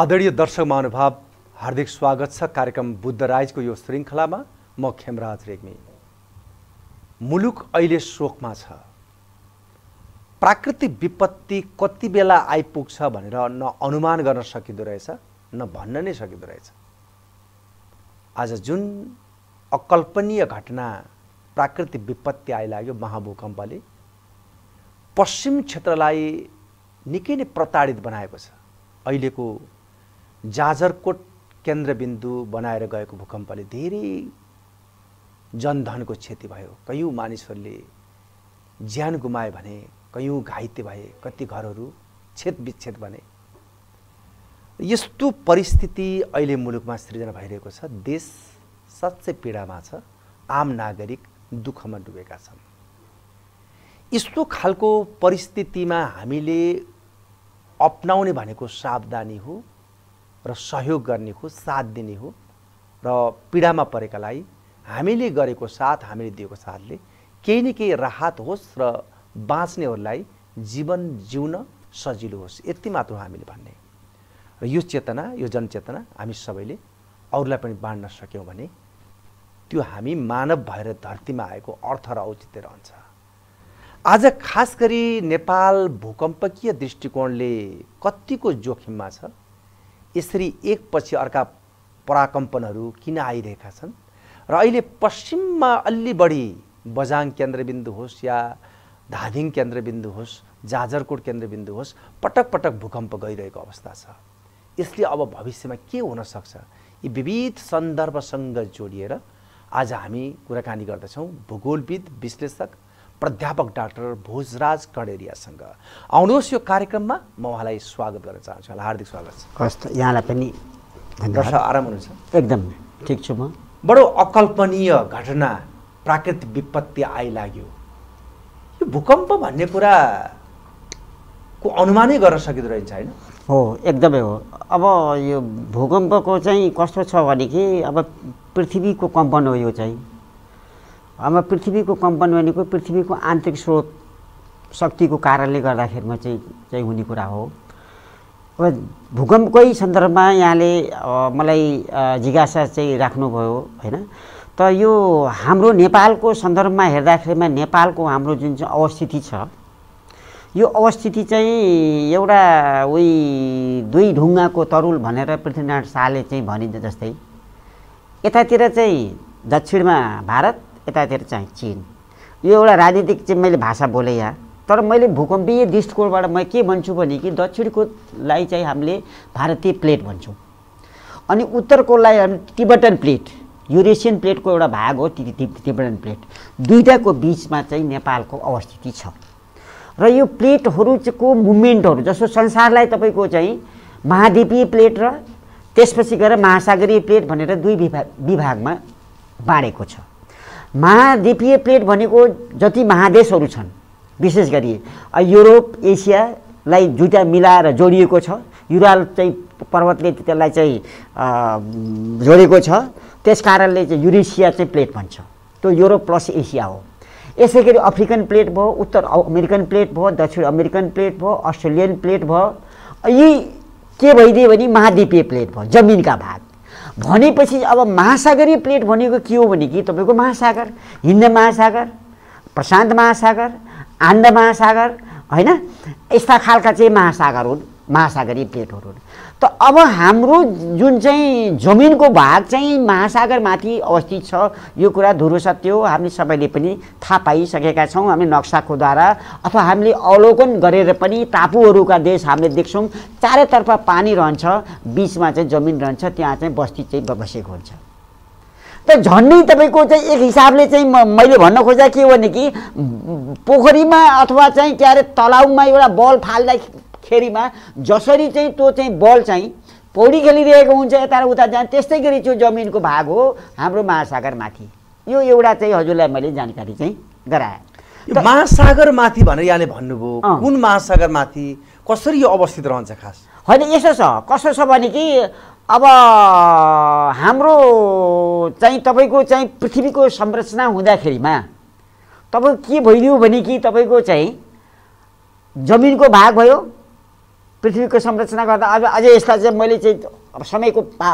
आदरणीय दर्शक महानुभाव हार्दिक स्वागत छ कार्यक्रम बुद्ध राइजको यो श्रृङ्खलामा म खेमराज रेग्मी मुलुक अहिले शोकमा छ प्राकृतिक विपत्ति कति बेला आइपुग्छ भनेर न अनुमान गर्न सकिँदो रहेछ न भन्न नै सकिँदो रहेछ आज जुन अकल्पनीय घटना प्राकृतिक विपत्ति आइलाग्यो महाभूकम्पले पश्चिम क्षेत्रलाई निकै नै प्रताडित बनाएको छ अहिलेको जाजरकोट केन्द्रबिन्दु बनाएर गएको भूकम्पले धेरै जनधनको क्षति भयो कयौँ मानिसहरूले ज्यान गुमाए भने कयौँ घाइते भए कति घरहरू छेद विच्छेद बने यस्तो परिस्थिति अहिले मुलुकमा सृजना भइरहेको छ देश साँच्चै पीडामा छ आम नागरिक दुःखमा डुबेका छन् यस्तो खालको परिस्थितिमा हामीले अप्नाउने भनेको सावधानी हो र सहयोग गर्ने हो साथ दिने हो र पीडामा परेकालाई हामीले गरेको साथ हामीले दिएको साथले केही न केही राहत होस् र बाँच्नेहरूलाई जीवन जिउन सजिलो होस् यति मात्र हामीले भन्ने र यो चेतना यो जनचेतना हामी सबैले अरूलाई पनि बाँड्न सक्यौँ भने त्यो हामी मानव भएर धरतीमा आएको अर्थ र औचित्य रहन्छ आज खास गरी नेपाल भूकम्पकीय दृष्टिकोणले कत्तिको जोखिममा छ यसरी एकपछि अर्का पराकम्पनहरू किन आइरहेका छन् र अहिले पश्चिममा अलि बढी बजाङ केन्द्रबिन्दु होस् या धादिङ केन्द्रबिन्दु होस् जाजरकोट केन्द्रबिन्दु होस् पटक पटक भूकम्प गइरहेको अवस्था छ यसले अब भविष्यमा के हुनसक्छ यी विविध सन्दर्भसँग जोडिएर आज हामी कुराकानी गर्दछौँ भूगोलविद विश्लेषक प्राध्यापक डाक्टर भोजराज कडेरियासँग आउनुहोस् यो कार्यक्रममा म उहाँलाई स्वागत गर्न चाहन्छु हार्दिक स्वागत छ कस्तो यहाँलाई पनि आराम हुनुहुन्छ एकदम ठिक छु म बडो अकल्पनीय घटना प्राकृतिक विपत्ति आइलाग्यो यो भूकम्प भन्ने कुरा को अनुमानै गर्न सकिँदो रहेछ होइन हो एकदमै हो अब यो भूकम्पको चाहिँ कस्तो छ भने कि अब पृथ्वीको कम्पन हो यो चाहिँ हाम्रो पृथ्वीको कम्पन भनेको पृथ्वीको आन्तरिक स्रोत शक्तिको कारणले गर्दाखेरिमा चाहिँ चाहिँ हुने कुरा हो अब भूकम्पकै सन्दर्भमा यहाँले मलाई जिज्ञासा चाहिँ राख्नुभयो होइन त यो हाम्रो नेपालको सन्दर्भमा हेर्दाखेरिमा नेपालको हाम्रो जुन चाहिँ अवस्थिति छ यो अवस्थिति चाहिँ एउटा उही दुई ढुङ्गाको तरुल भनेर पृथ्वीनारायण शाहले चाहिँ भनिन्छ जस्तै यतातिर चाहिँ दक्षिणमा भारत यतातिर चाहिँ चिन यो एउटा राजनीतिक चाहिँ मैले भाषा बोलेँ यहाँ तर मैले भूकम्पीय दृष्टिकोणबाट म के भन्छु भने कि दक्षिणकोलाई लागि चाहिँ हामीले भारतीय प्लेट भन्छौँ अनि उत्तरकोलाई लागि हामी तिब्बतन प्लेट युरेसियन प्लेटको एउटा भाग हो तिब्बतन प्लेट दुइटाको बिचमा चाहिँ नेपालको अवस्थिति छ र यो प्लेटहरू को मुभमेन्टहरू जस्तो संसारलाई तपाईँको चाहिँ महाद्वीपीय प्लेट र त्यसपछि गएर महासागरीय प्लेट भनेर दुई विभाग विभागमा बाँडेको छ महाद्वीपीय प्लेट भनेको जति महादेशहरू छन् विशेष गरी युरोप एसियालाई दुइटा मिलाएर जोडिएको छ युराल चाहिँ पर्वतले त्यसलाई चाहिँ जोडेको छ त्यस कारणले चाहिँ युरेसिया चाहिँ प्लेट भन्छ त्यो युरोप प्लस एसिया हो यसै गरी अफ्रिकन प्लेट भयो उत्तर अमेरिकन प्लेट भयो दक्षिण अमेरिकन प्लेट भयो अस्ट्रेलियन प्लेट भयो यी के भइदियो भने महाद्वीपीय प्लेट भयो जमिनका भाग भनेपछि अब महासागरीय प्लेट भनेको के हो भने कि तपाईँको महासागर हिन्द महासागर प्रशान्त महासागर आन्द महासागर होइन यस्ता खालका चाहिँ महासागर हुन् महासागरीय प्लेटहरू हुन् त अब हाम्रो जुन चाहिँ जमिनको भाग चाहिँ महासागरमाथि अवस्थित छ यो कुरा धुरो सत्य हो हामी सबैले पनि थाहा पाइसकेका छौँ हामी नक्साकोद्वारा अथवा हामीले अवलोकन गरेर पनि टापुहरूका देश हामीले देख्छौँ चारैतर्फ पानी रहन्छ बिचमा चाहिँ जमिन रहन्छ त्यहाँ चाहिँ बस्ती चाहिँ बसेको हुन्छ त झन्डै तपाईँको चाहिँ एक हिसाबले चाहिँ मैले भन्न खोजेको के हो भने कि पोखरीमा अथवा चाहिँ के अरे तलाउमा एउटा बल फाल्दा खेरीमा जसरी चाहिँ त्यो चाहिँ बल चाहिँ पौडी खेलिरहेको हुन्छ यता र उता जान त्यस्तै गरी त्यो जमिनको भाग हो हाम्रो महासागरमाथि यो एउटा चाहिँ हजुरलाई मैले जानकारी चाहिँ गराएँ महासागरमाथि भनेर यहाँले भन्नुभयो कुन महासागरमाथि कसरी यो अवस्थित रहन्छ खास होइन यसो छ कसो छ भने कि अब हाम्रो चाहिँ तपाईँको चाहिँ पृथ्वीको संरचना हुँदाखेरिमा तपाईँको के भइदियो भने कि तपाईँको चाहिँ जमिनको भाग भयो पृथ्वीको संरचना गर्दा आज अझै यस्ता चाहिँ मैले चाहिँ अब समयको पा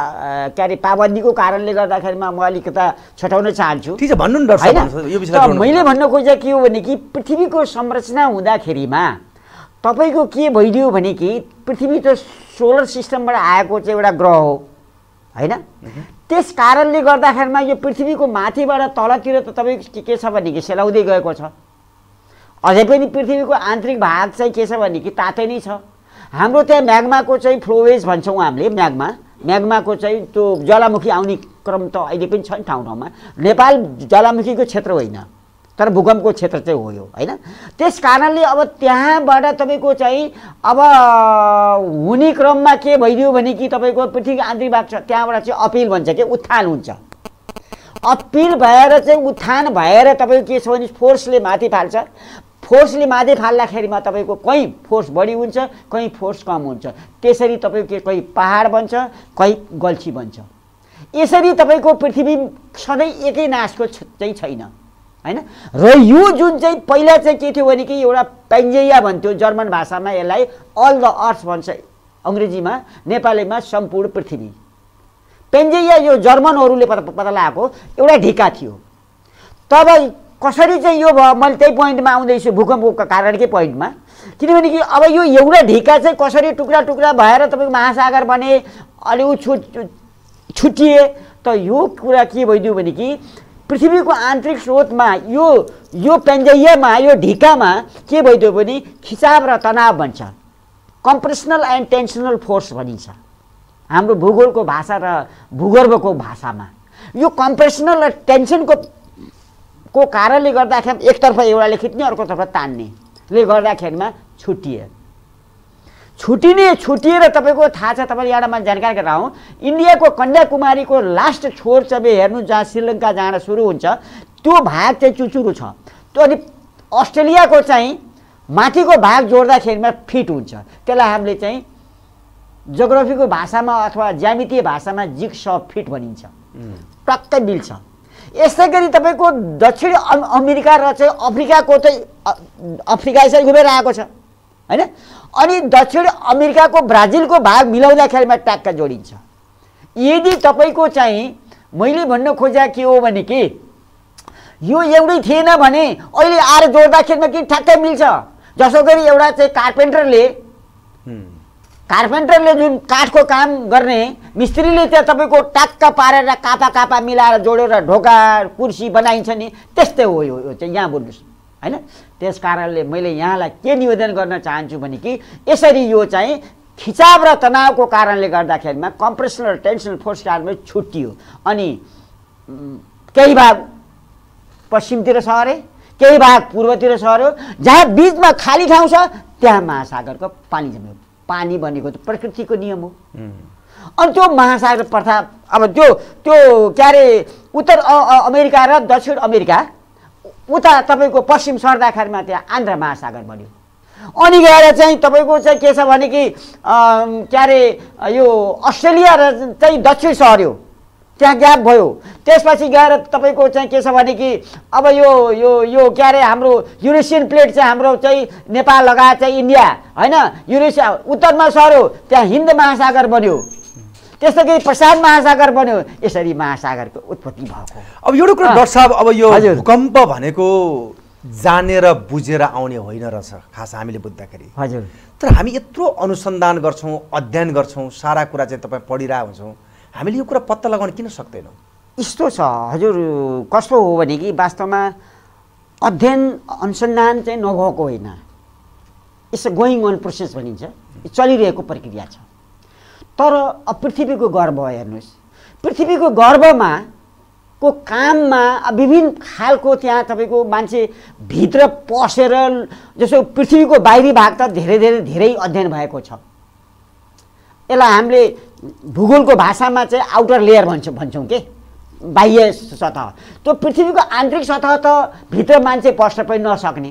के अरे पाबन्दीको कारणले गर्दाखेरिमा म अलिकता छुटाउन चाहन्छु भन्नु होइन मैले भन्न खोजेको के हो भने कि पृथ्वीको संरचना हुँदाखेरिमा तपाईँको के भइदियो भने कि पृथ्वी त सोलर सिस्टमबाट आएको चाहिँ एउटा ग्रह हो होइन त्यस कारणले गर्दाखेरिमा यो पृथ्वीको माथिबाट तलतिर त तपाईँको के छ भने कि सेलाउँदै गएको छ अझै पनि पृथ्वीको आन्तरिक भाग चाहिँ के छ भने कि तातै नै छ हाम्रो त्यहाँ म्याग्माको चाहिँ फ्लोवेज भन्छौँ हामीले म्याग्मा म्याग्माको चाहिँ त्यो ज्वालामुखी आउने क्रम त अहिले पनि छ नि ठाउँ ठाउँमा नेपाल ज्वालामुखीको क्षेत्र होइन तर भूकम्पको क्षेत्र चाहिँ हो यो होइन त्यस कारणले अब त्यहाँबाट तपाईँको चाहिँ अब हुने क्रममा के भइदियो भने कि तपाईँको पृथ्वीको आन्तरिक भाग छ त्यहाँबाट चाहिँ अपिल भन्छ कि उत्थान हुन्छ अपिल भएर चाहिँ उत्थान भएर तपाईँको के छ भने फोर्सले माथि फाल्छ फोर्सले माधे फाल्दाखेरिमा तपाईँको कहीँ फोर्स बढी हुन्छ कहीँ फोर्स कम हुन्छ त्यसरी तपाईँको के कहीँ पहाड बन्छ कहीँ गल्छी बन्छ यसरी तपाईँको पृथ्वी सधैँ एकै नासको चाहिँ छैन होइन र यो जुन चाहिँ पहिला चाहिँ के थियो भने कि एउटा पेन्जेया भन्थ्यो जर्मन भाषामा यसलाई अल द अर्थ भन्छ अङ्ग्रेजीमा नेपालीमा सम्पूर्ण पृथ्वी पेन्जेया यो जर्मनहरूले पत्ता पत्ता लगाएको एउटा ढिका थियो तब कसरी चाहिँ यो भयो मैले त्यही पोइन्टमा आउँदैछु भूकम्पको कारणकै पोइन्टमा किनभने कि अब यो एउटा ढिका चाहिँ कसरी टुक्रा टुक्रा भएर तपाईँको महासागर बने अलि ऊ छु छुटिए त यो कुरा के भइदियो भने कि पृथ्वीको आन्तरिक स्रोतमा यो यो पेन्जैयामा यो ढिकामा के भइदियो भने खिचाव र तनाव भन्छ कम्प्रेसनल एन्ड टेन्सनल फोर्स भनिन्छ हाम्रो भूगोलको भाषा र भूगर्भको भाषामा यो कम्प्रेसनल र टेन्सनको को कारणले गर्दाखेरि एकतर्फ एउटाले खिच्ने अर्कोतर्फ तान्नेले गर्दाखेरिमा छुट्टिए छुट्टिने छुटिएर तपाईँको थाहा छ तपाईँले एउटा मैले जानकारी गराउँ इन्डियाको कन्याकुमारीको लास्ट छोर चाहिँ हेर्नु जहाँ श्रीलङ्का जान सुरु हुन्छ त्यो भाग चाहिँ चुचुरो छ त्यो अनि अस्ट्रेलियाको चाहिँ माथिको भाग जोड्दाखेरिमा फिट हुन्छ त्यसलाई हामीले चाहिँ जोग्राफीको भाषामा अथवा ज्यामितीय भाषामा जिक्स फिट भनिन्छ टक्कै मिल्छ यस्तै गरी तपाईँको दक्षिण अमेरिका र चाहिँ अफ्रिकाको चाहिँ अफ्रिका यसरी घुमेर आएको छ होइन अनि दक्षिण अमेरिकाको ब्राजिलको भाग मिलाउँदाखेरिमा ट्याक्क जोडिन्छ यदि तपाईँको चाहिँ मैले भन्न खोजेको के हो भने कि यो एउटै थिएन भने अहिले आएर जोड्दाखेरिमा कि ठ्याक्कै मिल्छ जसो गरी एउटा चाहिँ कार्पेन्टरले कार्पेन्टरले जुन काठको काम गर्ने मिस्त्रीले त्यहाँ तपाईँको टाक्क पारेर कापा कापा मिलाएर जोडेर ढोका कुर्सी बनाइन्छ नि त्यस्तै हो यो चाहिँ यहाँ बुझ्नुहोस् होइन त्यस कारणले मैले यहाँलाई के निवेदन गर्न चाहन्छु भने कि यसरी यो चाहिँ खिचाव र तनावको कारणले गर्दाखेरिमा कम्प्रेसनल टेन्सनल फोर्स कार्मेन्ट छुट्टियो अनि केही भाग पश्चिमतिर सरे केही भाग पूर्वतिर सर्यो जहाँ बिचमा खाली ठाउँ छ त्यहाँ महासागरको पानी जम्यो पानी भनेको त प्रकृतिको नियम हो अनि त्यो महासागर प्रथा अब त्यो त्यो के अरे उत्तर अमेरिका र दक्षिण अमेरिका उता तपाईँको पश्चिम सर्दाखेरिमा त्यहाँ आन्ध्र महासागर बन्यो अनि गएर चाहिँ तपाईँको चाहिँ के छ भने कि के अरे यो अस्ट्रेलिया र चाहिँ दक्षिण सहर त्यहाँ ग्याप भयो त्यसपछि गएर तपाईँको चाहिँ के छ भने कि अब यो यो यो के अरे हाम्रो युरेसियन प्लेट चाहिँ हाम्रो चाहिँ नेपाल लगायत चाहिँ इन्डिया होइन युरेसिया उत्तरमा सर्यो त्यहाँ हिन्द महासागर बन्यो त्यस्तै गरी प्रशान्त महासागर बन्यो यसरी महासागरको उत्पत्ति भएको अब एउटा कुरा डक्टर साहब अब यो भूकम्प भनेको जानेर बुझेर आउने होइन रहेछ खास हामीले बुझ्दाखेरि हजुर तर हामी यत्रो अनुसन्धान गर्छौँ अध्ययन गर्छौँ सारा कुरा चाहिँ तपाईँ पढिरहेको हुन्छौँ हामीले यो कुरा पत्ता लगाउन किन सक्दैनौँ यस्तो छ हजुर कस्तो हो भने कि वास्तवमा अध्ययन अनुसन्धान चाहिँ नभएको होइन यसो गोइङ अन प्रोसेस भनिन्छ चलिरहेको प्रक्रिया छ तर अब पृथ्वीको गर्व हेर्नुहोस् पृथ्वीको गर्वमा को काममा विभिन्न खालको त्यहाँ तपाईँको मान्छे भित्र पसेर जस्तो पृथ्वीको बाहिरी भाग त धेरै धेरै धेरै अध्ययन भएको छ यसलाई हामीले भूगोलको भाषामा चाहिँ आउटर लेयर भन्छौँ भन्छौँ कि बाह्य सतह त्यो पृथ्वीको आन्तरिक सतह त भित्र मान्छे पस्न पनि नसक्ने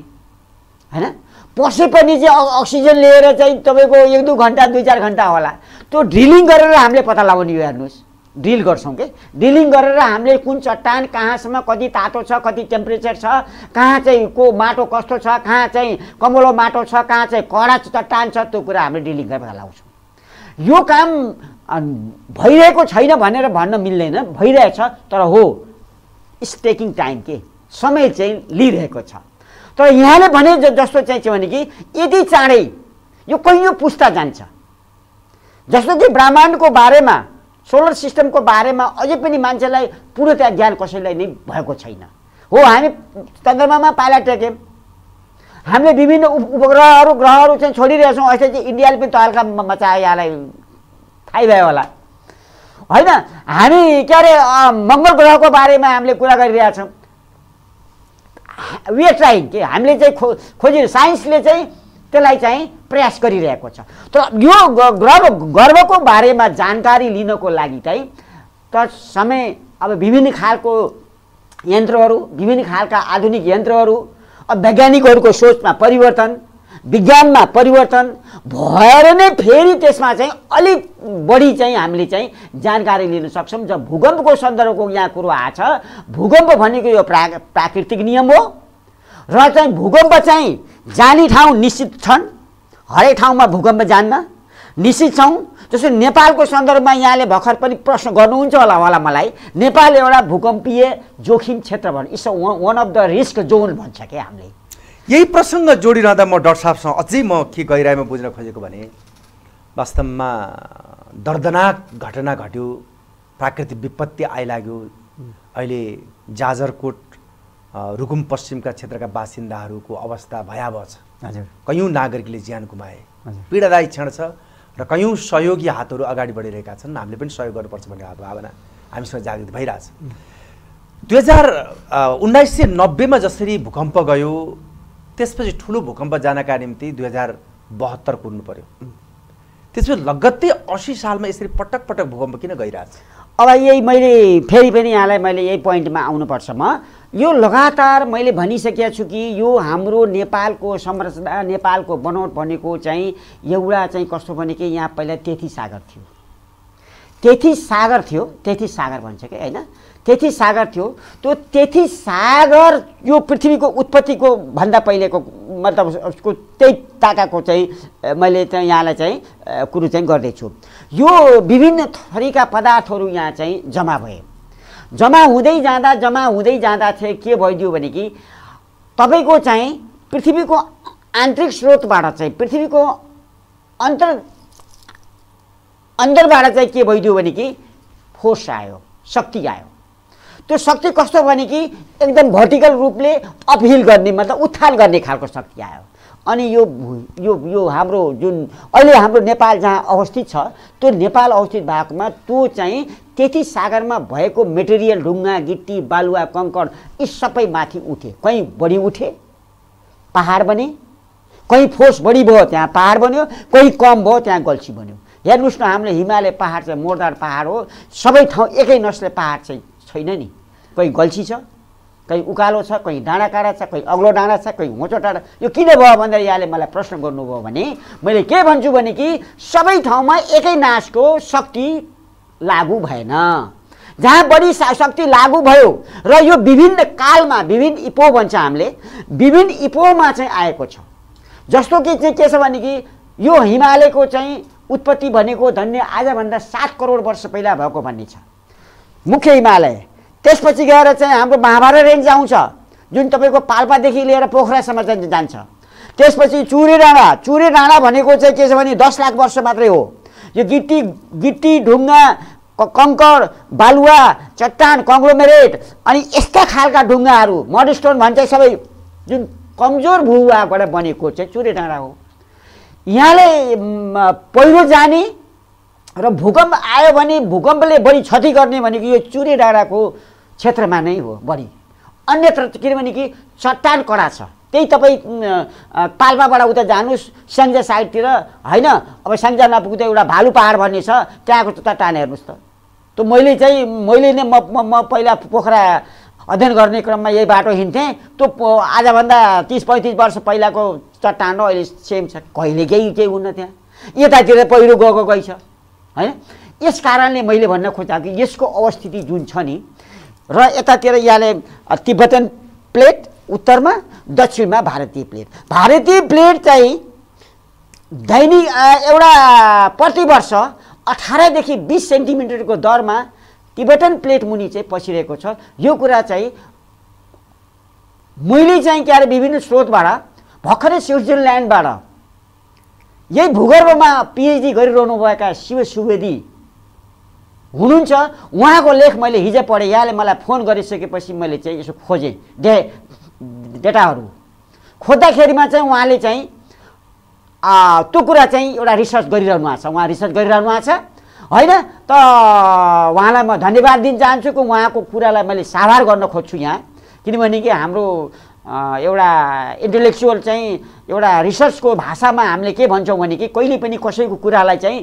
होइन पसे पनि चाहिँ अक्सिजन लिएर चाहिँ तपाईँको एक दुई घन्टा दुई चार घन्टा होला त्यो ड्रिलिङ गरेर हामीले पत्ता लगाउने यो हेर्नुहोस् ड्रिल गर्छौँ कि ड्रिलिङ गरेर हामीले कुन चट्टान कहाँसम्म कति तातो छ कति टेम्परेचर छ कहाँ चाहिँ को माटो कस्तो छ कहाँ चाहिँ कमलो माटो छ कहाँ चाहिँ कडा चट्टान छ त्यो कुरा हामीले ड्रिलिङ गरेर पत्ता लगाउँछौँ यो काम भइरहेको छैन भनेर भन्न मिल्दैन भइरहेछ तर हो इट्स टेकिङ टाइम के समय चाहिँ लिइरहेको छ तर यहाँले भने जस्तो चाहिँ के भने कि यति चाँडै यो कैयौँ पुस्ता जान्छ जस्तो कि ब्रह्माण्डको बारेमा सोलर सिस्टमको बारेमा अझै पनि मान्छेलाई पूर्णतया ज्ञान कसैलाई नै भएको छैन हो हामी चन्द्रमामा पाला टेक्यौँ हामीले विभिन्न उपग्रहहरू ग्रहहरू चाहिँ छोडिरहेछौँ अहिले चाहिँ इन्डियाले पनि तहल्का मचायो यहाँलाई थाहै भयो होला होइन हामी के अरे मङ्गल ग्रहको बारेमा हामीले कुरा गरिरहेछौँ वे ट्राइङ कि हामीले चाहिँ खो खोजि साइन्सले चाहिँ त्यसलाई चाहिँ प्रयास गरिरहेको छ तर यो ग्रह गर्वको बारेमा जानकारी लिनको लागि चाहिँ त समय अब विभिन्न खालको यन्त्रहरू विभिन्न खालका आधुनिक यन्त्रहरू वैज्ञानिकहरूको सोचमा परिवर्तन विज्ञानमा परिवर्तन भएर नै फेरि त्यसमा चाहिँ अलिक बढी चाहिँ हामीले चाहिँ जानकारी लिन सक्छौँ जब भूकम्पको सन्दर्भको यहाँ कुरो आएको छ भूकम्प भनेको यो प्रा प्राकृतिक नियम हो र चाहिँ भूकम्प चाहिँ जाने ठाउँ निश्चित छन् हरेक ठाउँमा भूकम्प जान्न निश्चित छौँ जस्तो नेपालको सन्दर्भमा यहाँले भर्खर पनि प्रश्न गर्नुहुन्छ होला होला मलाई नेपाल एउटा भूकम्पीय जोखिम क्षेत्र भन्छ it's one of the risk zone भन्छ क्या हामीले यही प्रसङ्ग जोडिरहँदा म डक्टर साहबसँग अझै म के गहिराइमा बुझ्न खोजेको भने वास्तवमा दर्दनाक घटना घट्यो प्राकृतिक विपत्ति आइलाग्यो अहिले जाजरकोट रुकुम पश्चिमका क्षेत्रका बासिन्दाहरूको अवस्था भयावह छ हजुर कयौँ नागरिकले ज्यान गुमाए पीडादायी क्षण छ र कयौँ सहयोगी हातहरू अगाडि बढिरहेका छन् हामीले पनि सहयोग गर्नुपर्छ भन्ने भावना हामीसँग जागृत भइरहेछ दुई हजार उन्नाइस सय नब्बेमा जसरी भूकम्प गयो त्यसपछि ठुलो भूकम्प जानका निम्ति दुई हजार बहत्तर कुर्नु पऱ्यो त्यसपछि लगत्तै असी सालमा यसरी पटक पटक भूकम्प किन गइरहेछ अब यही मैले फेरि पनि यहाँलाई मैले यही पोइन्टमा आउनुपर्छ म यो लगातार मैले भनिसकेको छु कि यो हाम्रो नेपालको संरचना नेपालको बनोट भनेको चाहिँ एउटा चाहिँ कस्तो भने कि यहाँ पहिला तेथी सागर थियो तेथी सागर थियो तेथी सागर भन्छ कि होइन त्यति सागर थियो त्यो त्यति सागर यो पृथ्वीको उत्पत्तिको भन्दा पहिलेको मतलब उसको त्यही ताकाको चाहिँ मैले चाहिँ यहाँलाई चाहिँ कुरो चाहिँ गर्दैछु यो विभिन्न थरीका पदार्थहरू यहाँ चाहिँ जम्मा भए जम्मा हुँदै जाँदा जम्मा हुँदै जाँदा चाहिँ के भइदियो भने कि तपाईँको चाहिँ पृथ्वीको आन्तरिक स्रोतबाट चाहिँ पृथ्वीको अन्तर अन्तरबाट चाहिँ के भइदियो भने कि फोर्स आयो शक्ति आयो त्यो शक्ति कस्तो भने कि एकदम भर्टिकल रूपले अपहिल गर्ने मतलब उत्थान गर्ने खालको शक्ति आयो अनि यो यो यो हाम्रो जुन अहिले हाम्रो नेपाल जहाँ अवस्थित छ त्यो नेपाल अवस्थित भएकोमा त्यो चाहिँ त्यति सागरमा भएको मेटेरियल ढुङ्गा गिट्टी बालुवा कङ्कड यी सबै माथि उठे कहीँ बढी उठे पहाड बने कहीँ फोर्स बढी भयो त्यहाँ पहाड बन्यो कहीँ कम भयो त्यहाँ गल्छी बन्यो हेर्नुहोस् न हाम्रो हिमालय पाहाड चाहिँ मोरदार पाहाड हो सबै ठाउँ एकै नस्ले पाहाड चाहिँ छैन नि कहीँ गल्छी छ कहीँ उकालो छ कहीँ डाँडा काँडा छ कहीँ अग्लो डाँडा छ कहीँ होचो डाँडा यो किन भयो भनेर यहाँले मलाई प्रश्न गर्नुभयो भने मैले के भन्छु भने कि सबै ठाउँमा एकै नाशको शक्ति लागु भएन जहाँ बढी शक्ति लागु भयो र यो विभिन्न कालमा विभिन्न इपो भन्छ हामीले विभिन्न इपोमा चाहिँ आएको छ जस्तो कि चाहिँ के छ भने कि यो हिमालयको चाहिँ उत्पत्ति भनेको धन्य आजभन्दा सात करोड वर्ष पहिला भएको भन्ने छ मुख्य हिमालय त्यसपछि गएर चाहिँ हाम्रो महाभारत रेन्ज आउँछ जुन तपाईँको पाल्पादेखि लिएर पोखरासम्म चाहिँ जान्छ त्यसपछि चुरे डाँडा चुरे डाँडा भनेको चाहिँ के छ भने दस लाख वर्ष मात्रै हो यो गिट्टी गिट्टी ढुङ्गा कङ्कर बालुवा चट्टान कङ्ग्लोमेरेट अनि यस्ता खालका ढुङ्गाहरू मडस्टोन भन्छ सबै जुन कमजोर भूभागबाट बनेको चाहिँ चुरे डाँडा हो यहाँले पहिरो जाने र भूकम्प आयो भने भूकम्पले बढी क्षति गर्ने भनेको यो चुरे डाँडाको क्षेत्रमा नै हो बढी अन्यत्र किनभने कि चट्टान कडा छ त्यही तपाईँ पाल्पाबाट उता जानुहोस् स्याङ्जा साइडतिर होइन अब स्याङ्जा नपुग्दा एउटा भालु पहाड भन्ने छ त्यहाँको चट्टान हेर्नुहोस् त त्यो मैले चाहिँ मैले नै म म पहिला पोखरा अध्ययन गर्ने क्रममा यही बाटो हिँड्थेँ त्यो आजभन्दा तिस पैँतिस वर्ष पहिलाको चट्टान अहिले सेम छ कहिले केही केही हुन्न त्यहाँ यतातिर पहिरो गएको गइ छ होइन यस कारणले मैले भन्न खोजेको कि यसको अवस्थिति जुन छ नि र यतातिर यहाँले तिब्बतन प्लेट उत्तरमा दक्षिणमा भारतीय प्लेट भारतीय प्लेट चाहिँ दैनिक एउटा प्रतिवर्ष अठारदेखि बिस सेन्टिमिटरको दरमा तिब्बतन प्लेट मुनि चाहिँ पसिरहेको छ यो कुरा चाहिँ मैले चाहिँ के अरे विभिन्न स्रोतबाट भर्खरै स्विजरल्यान्डबाट यही भूगर्भमा पिएचडी गरिरहनुभएका शिव सुवेदी हुनुहुन्छ उहाँको लेख मैले हिजो पढेँ यहाँले मलाई फोन गरिसकेपछि मैले चाहिँ यसो खोजेँ डे डेटाहरू खोज्दाखेरिमा चाहिँ उहाँले चाहिँ त्यो कुरा चाहिँ एउटा रिसर्च गरिरहनु भएको छ उहाँ रिसर्च गरिरहनु भएको छ होइन त उहाँलाई म धन्यवाद दिन चाहन्छु कि उहाँको कुरालाई मैले साभार गर्न खोज्छु यहाँ किनभने कि हाम्रो एउटा इन्टेलेक्चुअल चाहिँ एउटा रिसर्चको भाषामा हामीले के भन्छौँ भने कि कहिले पनि कसैको कुरालाई चाहिँ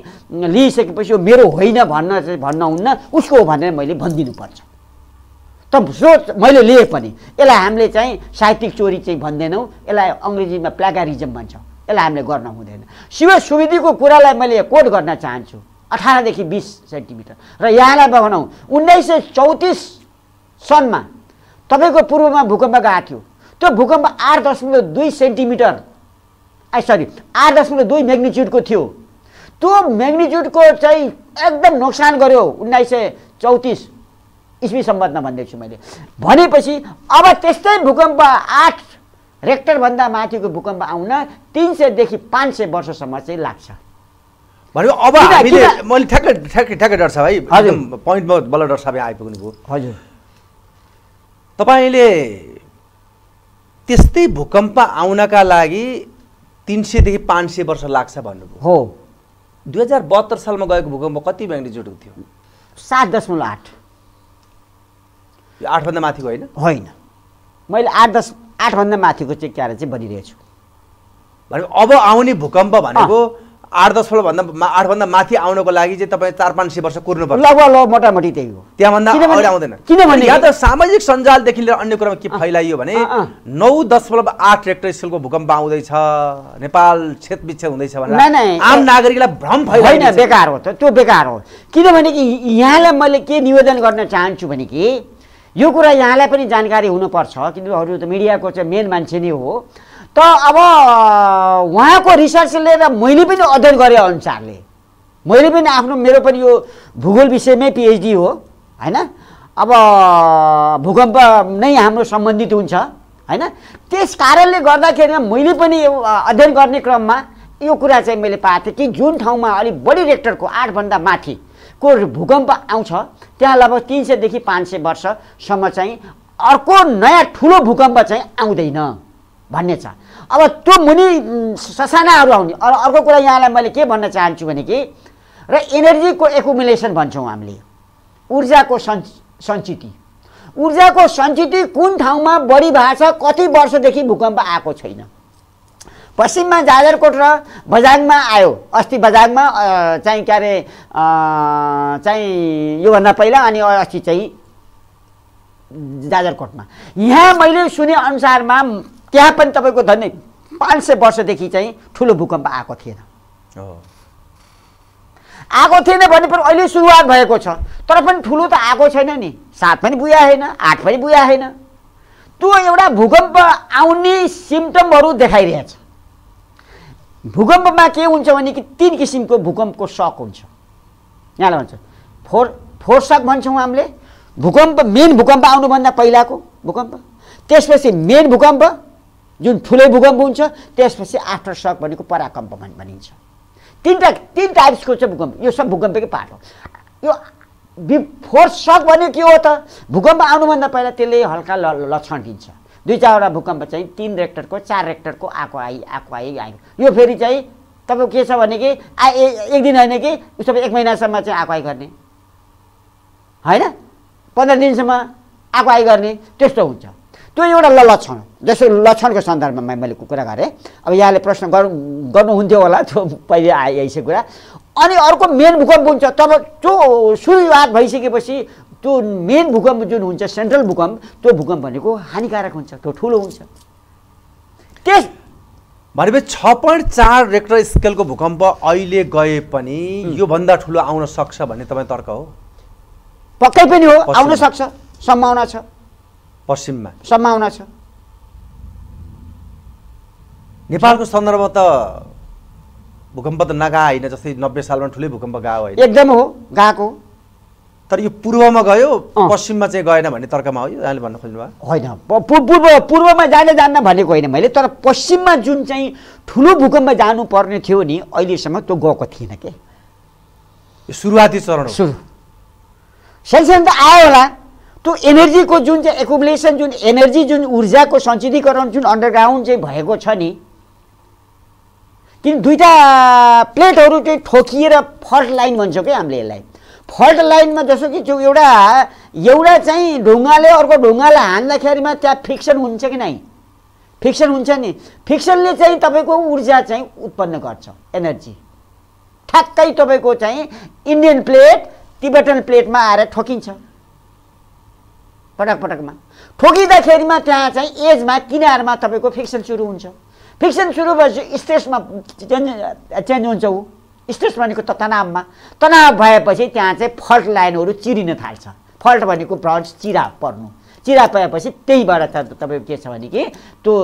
लिइसकेपछि यो मेरो होइन भन्न चाहिँ भन्न हुन्न उसको हो भनेर मैले भनिदिनुपर्छ त सोच मैले लिएँ पनि यसलाई हामीले चाहिँ साहित्यिक चोरी चाहिँ भन्दैनौँ यसलाई अङ्ग्रेजीमा प्लागारिजम भन्छौँ यसलाई हामीले गर्न हुँदैन शिव सुविधिको कुरालाई मैले कोट गर्न चाहन्छु अठारदेखि बिस सेन्टिमिटर र यहाँलाई भनौँ उन्नाइस सय चौतिस सनमा तपाईँको पूर्वमा भूकम्प गएको थियो त्यो भूकम्प आठ दशमलव दुई सेन्टिमिटर आई सरी आठ दशमलव दुई म्याग्निच्युडको थियो त्यो म्याग्निच्युडको चाहिँ एकदम नोक्सान गऱ्यो उन्नाइस सय चौतिस इस्वी सम्बन्धमा भन्दैछु मैले भनेपछि अब त्यस्तै भूकम्प आठ रेक्टरभन्दा माथिको भूकम्प आउन तिन सयदेखि पाँच सय वर्षसम्म चाहिँ लाग्छ भनेको अब हामीले मैले ठ्याक्कै ठ्याक्कै ठ्याक्कै डर साहब है पोइन्टमा बल्ल डर साहब आइपुग्नु हजुर तपाईँले त्यस्तै भूकम्प आउनका लागि तिन सयदेखि पाँच सय वर्ष लाग्छ भन्नुभयो हो दुई हजार बहत्तर सालमा गएको भूकम्प कति म्याग्निच्युडको थियो सात दशमलव आठ आठभन्दा माथिको होइन होइन मैले आठ दस आठभन्दा माथिको चाहिँ क्यारे चाहिँ भनिरहेछु भने अब आउने भूकम्प भनेको आठ दस फलभन्दा आठभन्दा माथि आउनको लागि चाहिँ तपाईँ चार पाँच सय वर्ष पर्छ लगभग लग मोटामोटी त्यही हो त्यहाँभन्दा अगाडि आउँदैन किनभने या त सामाजिक सञ्जालदेखि लिएर अन्य कुरामा के फैलाइयो भने नौ दशमलव आठ रेक्टर स्केलको भूकम्प आउँदैछ नेपाल छेदविच्छेद हुँदैछ भने आम नागरिकलाई भ्रम फैलाइन बेकार हो त्यो बेकार हो किनभने कि यहाँलाई मैले के निवेदन गर्न चाहन्छु भने कि यो कुरा यहाँलाई पनि जानकारी हुनुपर्छ किनभने अरू त मिडियाको चाहिँ मेन मान्छे नै हो त अब उहाँको रिसर्च लिएर मैले पनि अध्ययन गरेँ अनुसारले मैले पनि आफ्नो मेरो पनि यो भूगोल विषयमै पिएचडी हो होइन अब भूकम्प नै हाम्रो सम्बन्धित हुन्छ होइन त्यस कारणले गर्दाखेरि मैले पनि अध्ययन गर्ने क्रममा यो कुरा चाहिँ मैले पाएको थिएँ कि जुन ठाउँमा अलिक बढी रेक्टरको आठभन्दा माथि को भूकम्प आउँछ त्यहाँ लगभग तिन सयदेखि पाँच सय वर्षसम्म चाहिँ अर्को नयाँ ठुलो भूकम्प चाहिँ आउँदैन भन्ने छ अब त्यो मुनि ससानाहरू आउने अर्को कुरा यहाँलाई मैले के भन्न चाहन्छु भने कि र इनर्जीको एकुमुलेसन भन्छौँ हामीले ऊर्जाको सन् सञ्चिति ऊर्जाको सञ्चिति कुन ठाउँमा बढी भएको छ कति वर्षदेखि भूकम्प आएको छैन पश्चिममा जाजरकोट र बजाङमा आयो अस्ति बजाङमा चाहिँ के अरे चाहिँ योभन्दा पहिला अनि अस्ति चाहिँ जाजरकोटमा यहाँ मैले सुने अनुसारमा त्यहाँ पनि तपाईँको धन्य पाँच सय वर्षदेखि चाहिँ ठुलो भूकम्प आएको थिएन आएको थिएन भने पनि अहिले सुरुवात भएको छ तर पनि ठुलो त आएको छैन नि सात पनि बुया होइन आठ पनि बुया होइन त्यो एउटा भूकम्प आउने सिम्टमहरू देखाइरहेछ भूकम्पमा के हुन्छ भने कि तिन किसिमको भूकम्पको सक हुन्छ यहाँलाई भन्छ फोर फोर सक भन्छौँ हामीले भूकम्प मेन भूकम्प आउनुभन्दा पहिलाको भूकम्प त्यसपछि मेन भूकम्प जुन ठुलै भूकम्प हुन्छ त्यसपछि आफ्टर सक भनेको पराकम्प भन् भनिन्छ तिनवटा तिन टाइप्सको चाहिँ भूकम्प यो सब भूकम्पकै पार्ट हो यो बिफोर सक भने के हो त भूकम्प आउनुभन्दा पहिला त्यसले हल्का लक्षण दिन्छ दुई चारवटा भूकम्प चाहिँ तिन रेक्टरको चार रेक्टरको आएको आइ आएको आइ आयो यो फेरि चाहिँ तपाईँको के छ भने कि आ एक दिन होइन कि उसो एक महिनासम्म चाहिँ आएको आइ गर्ने होइन पन्ध्र दिनसम्म आएको आइ गर्ने त्यस्तो हुन्छ त्यो एउटा लक्षण जस्तो लक्षणको सन्दर्भमा मैले कुरा गरेँ अब यहाँले प्रश्न गर् गर्नुहुन्थ्यो होला त्यो पहिले आइसक्यो कुरा अनि अर्को मेन भूकम्प हुन्छ तब त्यो सुरुवात भइसकेपछि त्यो मेन भूकम्प जुन हुन्छ सेन्ट्रल भूकम्प त्यो भूकम्प भनेको हानिकारक हुन्छ त्यो ठुलो हुन्छ त्यस भनेपछि छ पोइन्ट चार रेक्टर स्केलको भूकम्प अहिले गए पनि योभन्दा ठुलो आउन सक्छ भन्ने तपाईँ तर्क हो पक्कै पनि हो आउन सक्छ सम्भावना छ पश्चिममा सम्भावना छ नेपालको सन्दर्भ त भूकम्प त नगा होइन जस्तै नब्बे सालमा ठुलै भूकम्प गएको होइन एकदम हो गएको तर यो पूर्वमा गयो पश्चिममा चाहिँ गएन भन्ने तर्कमा हो यो यहाँले भन्न भयो होइन पूर्व पूर्वमा जाने जान्न भनेको होइन मैले तर पश्चिममा जुन चाहिँ ठुलो भूकम्प जानुपर्ने थियो नि अहिलेसम्म त्यो गएको थिएन के सुरुवाती चरण सुरु सेन्सेसन त आयो होला त्यो एनर्जीको जुन चाहिँ एकुमुलेसन जुन एनर्जी जुन ऊर्जाको सञ्चितीकरण जुन अन्डरग्राउन्ड चाहिँ भएको छ नि किन दुईवटा प्लेटहरू चाहिँ ठोकिएर फल्ट लाइन भन्छौँ क्या हामीले यसलाई फल्ट लाइनमा जस्तो कि त्यो एउटा एउटा चाहिँ ढुङ्गाले अर्को ढुङ्गालाई हान्दाखेरिमा त्यहाँ फ्रिक्सन हुन्छ कि नै फ्रिक्सन हुन्छ नि फ्रिक्सनले चाहिँ तपाईँको ऊर्जा चाहिँ उत्पन्न गर्छ एनर्जी ठ्याक्कै तपाईँको चाहिँ इन्डियन प्लेट तिबेटन प्लेटमा आएर ठोकिन्छ पटक पटकमा ठोकिँदाखेरिमा त्यहाँ चाहिँ एजमा किनारमा तपाईँको फिक्सन सुरु हुन्छ फिक्सन सुरु भएपछि स्ट्रेसमा चेन्ज चेन्ज हुन्छ ऊ स्ट्रेस भनेको त तनावमा तनाव भएपछि त्यहाँ चाहिँ फल्ट लाइनहरू चिरिन थाल्छ फल्ट भनेको ब्रन्च चिरा पर्नु चिरा पाएपछि त्यहीबाट त तपाईँको के छ भने कि त्यो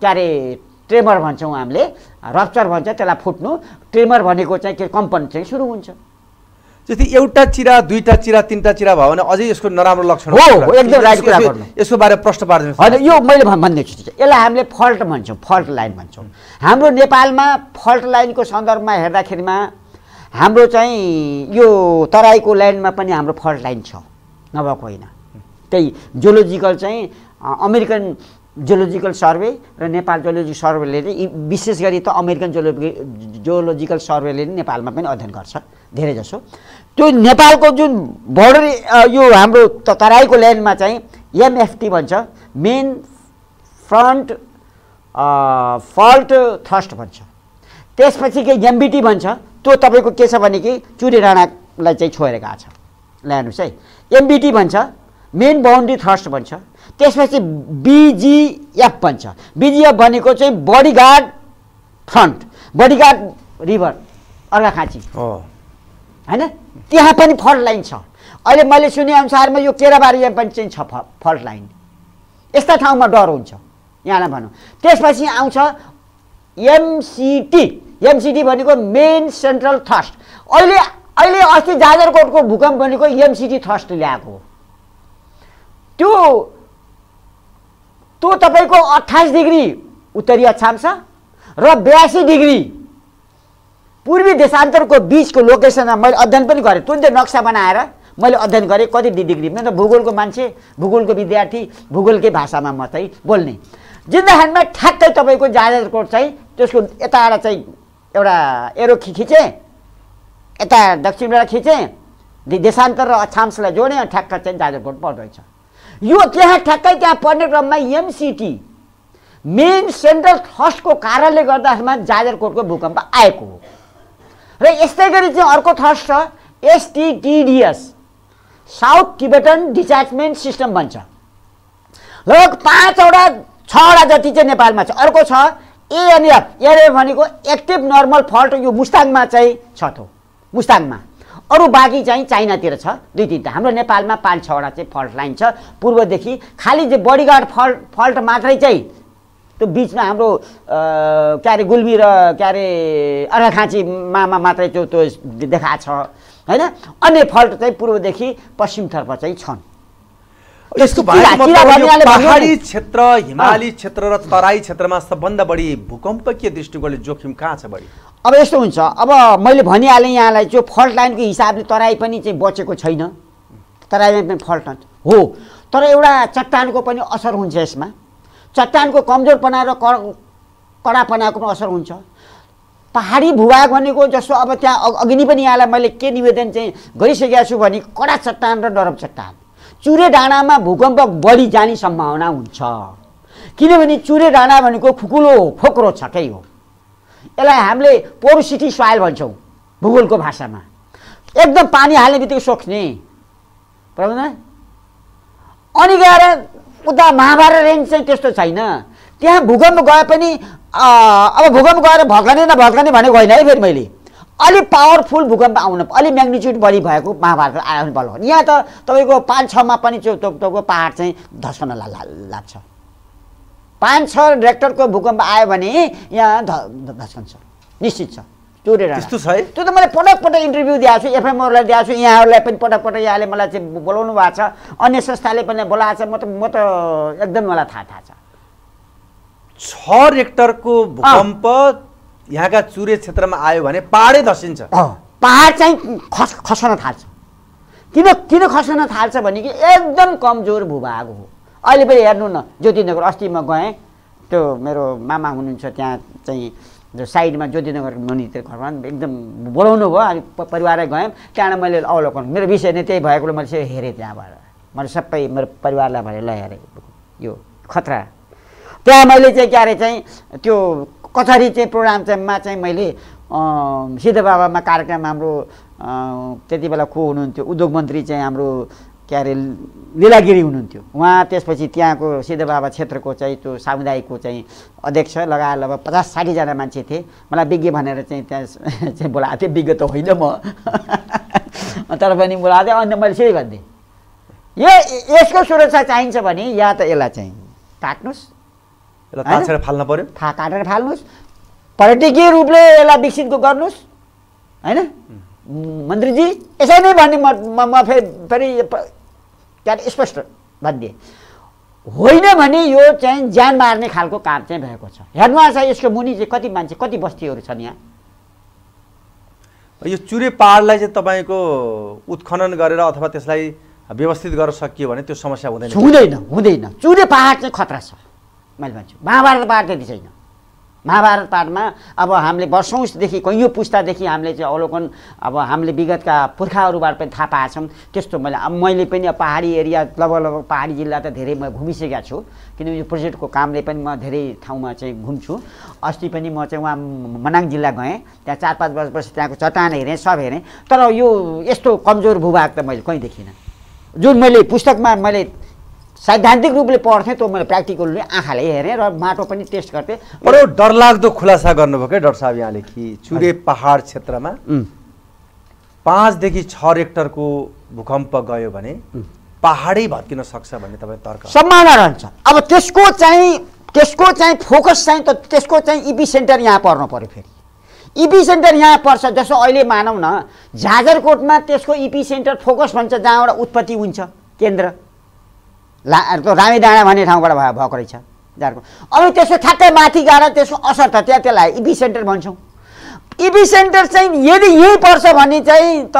के अरे ट्रेमर भन्छौँ हामीले रप्चर भन्छ त्यसलाई फुट्नु ट्रेमर भनेको चाहिँ के कम्पन चाहिँ सुरु हुन्छ जस्तै एउटा चिरा दुईटा चिरा तिनवटा चिरा भयो भने अझै यसको नराम्रो लक्षण हो एकदम राइट कुरा गर्नु यसको बारेमा प्रश्न पार्दैन होइन यो मैले भनिदिन्छु यसलाई हामीले फल्ट भन्छौँ फल्ट लाइन भन्छौँ हाम्रो नेपालमा फल्ट लाइनको सन्दर्भमा हेर्दाखेरिमा हाम्रो चाहिँ यो तराईको लाइनमा पनि हाम्रो फल्ट लाइन छ नभएको होइन त्यही जोलोजिकल चाहिँ अमेरिकन जियोलोजिकल सर्वे र नेपाल जियोलोजी सर्वेले नै विशेष गरी त अमेरिकन जोलो जियोलोजिकल सर्वेले नै नेपालमा पनि अध्ययन गर्छ जसो त्यो नेपालको जुन बोर्डर यो हाम्रो तराईको ल्यान्डमा चाहिँ एमएफटी भन्छ मेन फ्रन्ट फल्ट थ्रस्ट भन्छ त्यसपछि के एमबिटी भन्छ त्यो तपाईँको के छ भने कि चुरे राणालाई चाहिँ छोएर गएको छ ल्यान्ड है एमबिटी भन्छ मेन बााउन्ड्री थ्रस्ट भन्छ त्यसपछि बिजिएफ भन्छ बिजिएफ भनेको चाहिँ body guard front body guard river Arghakhanchi होइन त्यहाँ पनि फल्ट लाइन छ अहिले मैले सुनेअनुसारमा यो केराबारीमा पनि चाहिँ छ फल्ट लाइन यस्ता ठाउँमा डर हुन्छ यहाँलाई भनौँ त्यसपछि आउँछ एमसिटी एमसिटी भनेको मेन सेन्ट्रल थ्रस्ट अहिले अहिले अस्ति जाजरकोटको भूकम्प भनेको एमसिटी थ्रस्ट ल्याएको हो त्यो त्यो तपाईँको अठाइस डिग्री उत्तरी अक्षांश र बयासी डिग्री पूर्वी देशान्तरको बिचको लोकेसनमा मैले अध्ययन पनि गरेँ तुरुन्तै नक्सा बनाएर मैले अध्ययन गरेँ कति डिग्री त भूगोलको मान्छे भूगोलको विद्यार्थी भूगोलकै भाषामा म चाहिँ बोल्ने जिन्दहानमा ठ्याक्कै तपाईँको जाजरकोट चाहिँ त्यसको यताबाट चाहिँ एउटा एरो खिचेँ यता दक्षिणबाट खिचेँ देशान्तर र अछाम्सलाई जोडेँ ठ्याक्क चाहिँ जाजरकोट पर्दोरहेछ यो त्यहाँ ठ्याक्कै त्यहाँ पर्ने क्रममा एमसिटी मेन सेन्ट्रल थर्स्टको कारणले गर्दामा जाजरकोटको भूकम्प आएको हो र यस्तै गरी चाहिँ अर्को थर्स्ट छ STDS south Tibetan detachment system भन्छ लगभग पाँचवटा छवटा जति चाहिँ नेपालमा छ अर्को छ एएनएफ एएनएफ भनेको एक्टिभ नर्मल फल्ट यो मुस्ताङमा चाहिँ छ थो मुस्ताङमा अरू बाँकी चाहिँ चाइनातिर छ दुई तिनवटा हाम्रो नेपालमा पाँच छवटा चाहिँ फल्ट लाइन छ पूर्वदेखि खालि चाहिँ बडीगार्ड फल्ट फल्ट मात्रै चाहिँ त्यो बिचमा हाम्रो के अरे गुल्मी र के अरे अर्घाखाँचीमा मात्रै त्यो त्यो देखाएको छ होइन अन्य फल्ट चाहिँ पूर्वदेखि पश्चिमतर्फ चाहिँ छन् यसको पहाडी क्षेत्र हिमाली क्षेत्र र तराई क्षेत्रमा सबभन्दा बढी भूकम्पकीय दृष्टिकोणले जोखिम कहाँ छ बढी अब यस्तो हुन्छ अब मैले भनिहालेँ यहाँलाई त्यो फल्ट लाइनको हिसाबले तराई पनि चाहिँ बचेको छैन तराईमा पनि फल्ट हो तर एउटा चट्टानको पनि असर हुन्छ यसमा चट्टानको कमजोरपना र कडापनाको पनि असर हुन्छ पहाडी भूभाग भनेको जस्तो अब त्यहाँ अघि नै पनि यहाँलाई मैले के निवेदन चाहिँ गरिसकेको छु भने कडा चट्टान र नरम चट्टान चुरे डाँडामा भूकम्प बढी जाने सम्भावना हुन्छ किनभने चुरे डाँडा भनेको खुकुलो हो फोक्रो छकै हो यसलाई हामीले पोरोसिटी सोयल भन्छौँ भूगोलको भाषामा एकदम पानी हाल्ने बित्तिकै सोख्ने प्रबन्ध अनि गएर उता महाभारत रेन्ज चाहिँ त्यस्तो छैन त्यहाँ भूकम्प गए पनि अब भूकम्प गएर न नभग्कने भनेको होइन है फेरि मैले अलि पावरफुल भूकम्प आउनु अलि म्याग्निच्युड बढी भएको महाभारत आयो बल हो यहाँ त तपाईँको पाँच छमा पनि तपाईँको पाहाड चाहिँ धस्कन ला लाग्छ पाँच छ रेक्टरको भूकम्प आयो भने यहाँ ध धस्कन्छ निश्चित छ चोरेर त्यस्तो छ है त्यो त मैले पटक पटक इन्टरभ्यू दिएको छु एफएमओलाई दिएको छु यहाँहरूलाई पनि पटक पटक यहाँले मलाई चाहिँ बोलाउनु भएको छ अन्य संस्थाले पनि बोलाएको छ म त म त एकदम मलाई थाहा थाहा छ रेक्टरको भूकम्प यहाँका चुरे क्षेत्रमा आयो भने पाहाडै धसिन्छ पाहाड चाहिँ खस खस्न थाल्छ किन किन खस्न थाल्छ भने कि एकदम कमजोर भूभाग हो अहिले पनि हेर्नु न ज्योतिनगर अस्ति म गएँ त्यो मेरो मामा हुनुहुन्छ त्यहाँ चाहिँ साइडमा ज्योतिनगर त्यो घरमा एकदम बोलाउनु भयो अनि परिवारै गएँ त्यहाँबाट मैले अवलोकन मेरो विषय नै त्यही भएकोले मैले हेरेँ त्यहाँबाट मैले सबै मेरो परिवारलाई भनेर हेरेँ यो खतरा त्यहाँ मैले चाहिँ के अरे चाहिँ त्यो कसरी चाहिँ प्रोग्राम चाहिँमा चाहिँ मैले सिद्ध बाबामा कार्यक्रम हाम्रो त्यति बेला को हुनुहुन्थ्यो उद्योग मन्त्री चाहिँ हाम्रो के अरे लिलागिरी हुनुहुन्थ्यो उहाँ त्यसपछि त्यहाँको सिद्ध बाबा क्षेत्रको चाहिँ त्यो सामुदायिकको चाहिँ अध्यक्ष लगाएर लगभग पचास साठीजना मान्छे थिए मलाई विज्ञ भनेर चाहिँ त्यहाँ चाहिँ बोलाएको थिएँ विज्ञ त होइन म तर पनि बोलाएको थिएँ अन्त मैले फेरि भनिदिएँ यो यसको सुरक्षा चाहिन्छ भने या त यसलाई चाहिँ काट्नुहोस् यसलाई फाल्न पर्यो था काटेर फाल्नुहोस् पर्यटकीय रूपले यसलाई विकसितको गर्नुहोस् होइन मन्त्रीजी यसै नै भन्ने म म फेरि फेरि त्यहाँ स्पष्ट भनिदिएँ होइन भने यो चाहिँ ज्यान मार्ने खालको काम चाहिँ भएको छ हेर्नुहोस् यसको मुनि चाहिँ कति मान्छे कति बस्तीहरू छन् यहाँ यो चुरे पहाडलाई चाहिँ तपाईँको उत्खनन गरेर अथवा त्यसलाई व्यवस्थित गर्न सकियो भने त्यो समस्या हुँदैन हुँदैन हुँदैन चुरे पहाड चाहिँ खतरा छ मैले भन्छु महाभारत पाठ त्यति छैन महाभारत पाठमा अब हामीले वर्षौँदेखि कैयौँ पुस्तादेखि हामीले चाहिँ अवलोकन अब हामीले विगतका पुर्खाहरूबाट पनि थाहा पाएका छौँ त्यस्तो मैले अब मैले पनि अब पाहाडी एरिया लगभग लगभग पाहाडी जिल्ला त धेरै म घुमिसकेका छु किनभने यो प्रोजेक्टको कामले पनि म धेरै ठाउँमा चाहिँ घुम्छु अस्ति पनि म चाहिँ उहाँ मनाङ जिल्ला गएँ त्यहाँ चार पाँच वर्षपछि त्यहाँको चट्टान हेरेँ सब हेरेँ तर यो यस्तो कमजोर भूभाग त मैले कहीँ देखिनँ जुन मैले पुस्तकमा मैले सैद्धान्तिक रूपले पढ्थेँ त्यो मैले प्र्याक्टिकलले आँखाले हेरेँ र माटो पनि टेस्ट गर्थेँ बडो डरलाग्दो खुलासा गर्नुभयो क्या डक्टर साहब यहाँले कि चुरे पहाड क्षेत्रमा पाँचदेखि छ रेक्टरको भूकम्प गयो भने पाहाडै भत्किन सक्छ भन्ने तपाईँ तर्क सम्भावना रहन्छ अब त्यसको चाहिँ त्यसको चाहिँ फोकस चाहिँ त त्यसको चाहिँ इपी e सेन्टर यहाँ पर्नु पऱ्यो फेरि इपी e सेन्टर यहाँ पर्छ जस्तो अहिले मानौँ न जाजरकोटमा त्यसको इपी सेन्टर फोकस भन्छ जहाँबाट उत्पत्ति हुन्छ केन्द्र ला त्यो रामी डाँडा भन्ने ठाउँबाट भयो भएको रहेछ जारको अब त्यसको ठ्याक्कै माथि गएर त्यसको असर त त्यहाँ त्यसलाई इभी सेन्टर भन्छौँ इभी सेन्टर चाहिँ यदि यही पर्छ भने चाहिँ त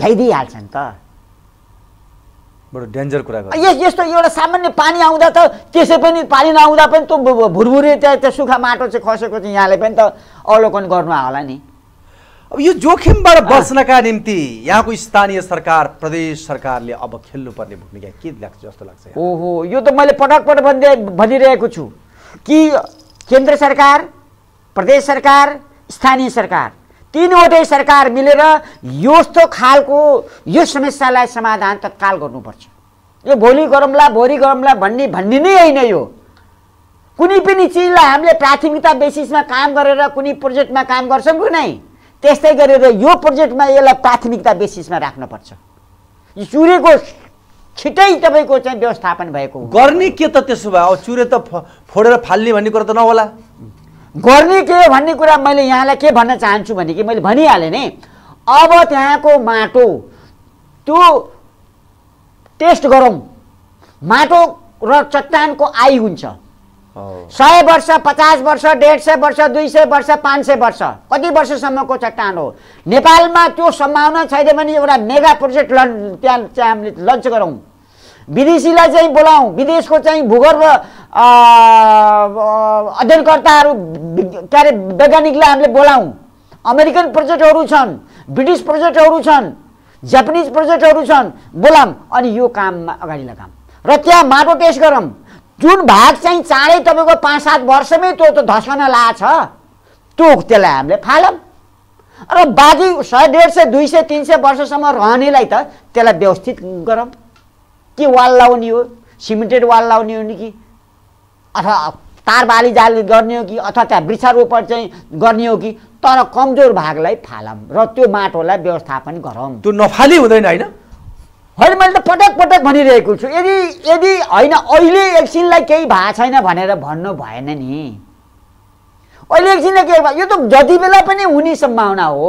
भ्याइदिइहाल्छ नि त बडो डेन्जर कुरा यस यस्तो एउटा सामान्य पानी आउँदा त त्यसै पनि पानी नआउँदा पनि त्यो भुरभुरे त्यहाँ त्यो सुक्खा माटो चाहिँ खसेको चाहिँ यहाँले पनि त अवलोकन गर्नु होला नि अब यो जोखिमबाट बच्नका निम्ति यहाँको स्थानीय सरकार प्रदेश सरकारले अब खेल्नुपर्ने भूमिका के लाग्छ जस्तो लाग्छ ओहो यो त मैले पटक पटक भन्दै भनिरहेको छु कि केन्द्र सरकार प्रदेश सरकार स्थानीय सरकार तिनवटै सरकार मिलेर यस्तो खालको यो समस्यालाई समाधान तत्काल गर्नुपर्छ यो भोलि गरौँला भोलि गरौँला भन्ने भन्ने नै होइन यो कुनै पनि चिजलाई हामीले प्राथमिकता बेसिसमा काम गरेर कुनै प्रोजेक्टमा काम गर्छौँ कि नै त्यस्तै गरेर यो प्रोजेक्टमा यसलाई प्राथमिकता बेसिसमा राख्नुपर्छ चुरेको छिटै तपाईँको चाहिँ व्यवस्थापन भएको गर्ने के त त्यसो भए अब चुरे त फोडेर फाल्ने भन्ने कुरा त नहोला गर्ने के भन्ने कुरा मैले यहाँलाई के भन्न चाहन्छु भने कि मैले भनिहालेँ नि अब त्यहाँको माटो त्यो टेस्ट गरौँ माटो र चट्टानको आयु हुन्छ सय वर्ष पचास वर्ष डेढ सय वर्ष दुई सय वर्ष पाँच सय वर्ष कति वर्षसम्मको चट्टान हो नेपालमा त्यो सम्भावना छैन भने एउटा मेगा प्रोजेक्ट लन् त्यहाँ चाहिँ हामीले लन्च गरौँ विदेशीलाई चाहिँ बोलाउँ विदेशको चाहिँ भूगर्भ अध्ययनकर्ताहरू के अरे वैज्ञानिकलाई हामीले बोलाउँ अमेरिकन प्रोजेक्टहरू छन् ब्रिटिस प्रोजेक्टहरू छन् जापानिज प्रोजेक्टहरू छन् बोलाम अनि यो काममा अगाडि लगाम र त्यहाँ माटो टेस्ट गरौँ जुन भाग चाहिँ चाँडै तपाईँको पाँच सात वर्षमै त्यो त धस्कन छ त्यो त्यसलाई हामीले फालौँ र बाँकी सय डेढ सय दुई सय तिन सय वर्षसम्म रहनेलाई त त्यसलाई व्यवस्थित गरौँ के वाल लाउने हो सिमेन्टेड वाल लाउने हो नि कि अथवा तार बाली जाल गर्ने हो कि अथवा त्यहाँ वृक्षारोपण चाहिँ गर्ने हो कि तर कमजोर भागलाई फालौँ र त्यो माटोलाई व्यवस्थापन गरौँ त्यो नफाली हुँदैन होइन होइन मैले त पटक पटक भनिरहेको छु यदि यदि होइन अहिले एकछिनलाई केही भएको छैन भनेर भन्नु भएन नि अहिले एकछिनलाई केही यो त जति बेला पनि हुने सम्भावना हो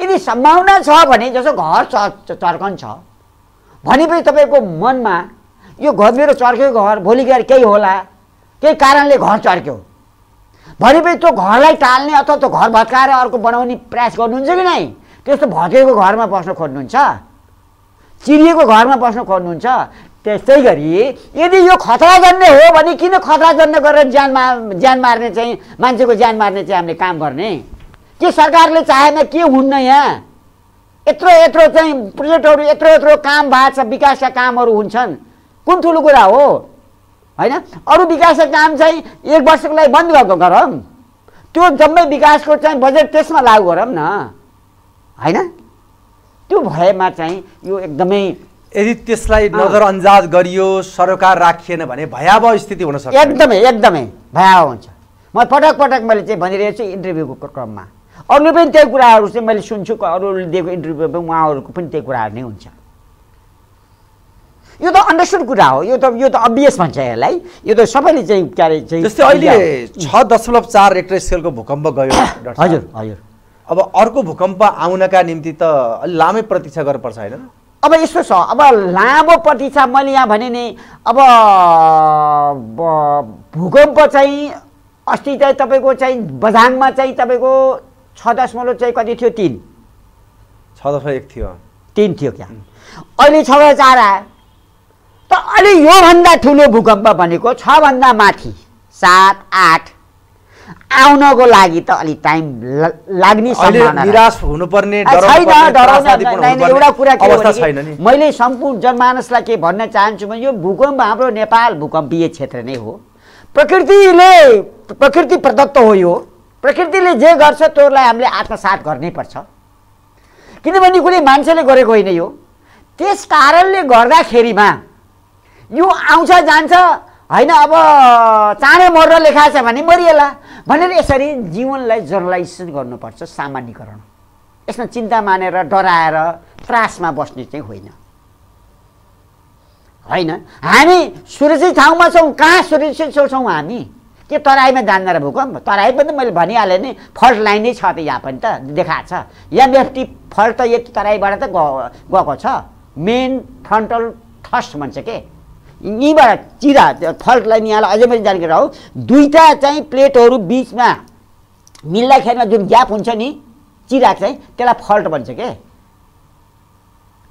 यदि सम्भावना छ भने जसो घर च चर्कन्छ छ भनेपछि तपाईँको मनमा यो घर मेरो चर्क्यो घर भोलि गएर केही होला केही कारणले घर चर्क्यो भनेपछि त्यो घरलाई टाल्ने अथवा त्यो घर भत्काएर अर्को बनाउने प्रयास गर्नुहुन्छ कि नै त्यस्तो भत्केको घरमा बस्न खोज्नुहुन्छ चिरिएको घरमा बस्न खोज्नुहुन्छ त्यस्तै गरी यदि यो खतराजन्य हो भने किन खतराजन्य गरेर ज्यान मा ज्यान मार्ने चाहिँ मान्छेको ज्यान मार्ने चाहिँ हामीले काम गर्ने के सरकारले चाहेन के हुन्न यहाँ यत्रो यत्रो चाहिँ प्रोजेक्टहरू यत्रो यत्रो काम भएको छ विकासका कामहरू हुन्छन् कुन ठुलो कुरा हो होइन अरू विकासका काम चाहिँ एक वर्षको लागि बन्द भएको गरौँ त्यो जम्मै विकासको चाहिँ बजेट त्यसमा लागु गरौँ न होइन त्यो भएमा चाहिँ यो एकदमै यदि त्यसलाई नजरअन्दाज गरियो सरकार राखिएन भने भयावह स्थिति हुन सक्छ एकदमै एकदमै भयावह हुन्छ म पटक पटक मैले चाहिँ भनिरहेको छु इन्टरभ्यूको क्रममा अरू पनि त्यही कुराहरू चाहिँ मैले सुन्छु अरूले दिएको इन्टरभ्यू पनि उहाँहरूको पनि त्यही कुराहरू नै हुन्छ यो त अन्डरस्टुड कुरा हो यो त यो त अभियस भन्छ यसलाई यो त सबैले चाहिँ क्यारे चाहिँ जस्तै अहिले छ दशमलव चार रेक्टर स्केलको भूकम्प गयो हजुर हजुर अब अर्को भूकम्प आउनका निम्ति त लामै प्रतीक्षा गर्नुपर्छ होइन अब यस्तो छ अब लामो प्रतीक्षा मैले यहाँ भने नि अब भूकम्प चाहिँ अस्ति चाहिँ तपाईँको चाहिँ बझाङमा चाहिँ तपाईँको छ दशमलव चाहिँ कति थियो तिन छ दशमलव एक थियो तिन थियो क्या अहिले छ चार आयो त अहिले योभन्दा ठुलो भूकम्प भनेको छभन्दा माथि सात आठ आउनको लागि त अलिक टाइम लाग्ने एउटा कुरा के मैले सम्पूर्ण जनमानसलाई के भन्न चाहन्छु भने यो भूकम्प हाम्रो नेपाल भूकम्पीय क्षेत्र नै हो प्रकृतिले प्रकृति प्रदत्त हो यो प्रकृतिले जे गर्छ त्योलाई हामीले आत्मसात गर्नै पर्छ किनभने कुनै मान्छेले गरेको होइन यो त्यस कारणले गर्दाखेरिमा यो आउँछ जान्छ होइन अब चाँडै मरेर छ भने मरिएला भनेर यसरी जीवनलाई जर्नलाइजेसन गर्नुपर्छ सामान्यकरण यसमा चिन्ता मानेर डराएर त्रासमा बस्ने चाहिँ होइन होइन हामी सुरक्षित ठाउँमा छौँ कहाँ सुरक्षित छौँ हामी के तराईमा जान्दा भएको भूकम्प तराई पनि मैले भनिहालेँ नि फल्ट लाइनै छ त यहाँ पनि त देखाएको छ एमएफटी फल्ट त यति तराईबाट त गएको छ मेन फ्रन्टल थस्ट भन्छ के यहीँबाट चिरा फल्टलाई यहाँलाई अझै पनि जानकारी हो दुईवटा चाहिँ प्लेटहरू बिचमा मिल्दाखेरिमा जुन ग्याप हुन्छ नि चिरा चाहिँ त्यसलाई फल्ट भन्छ के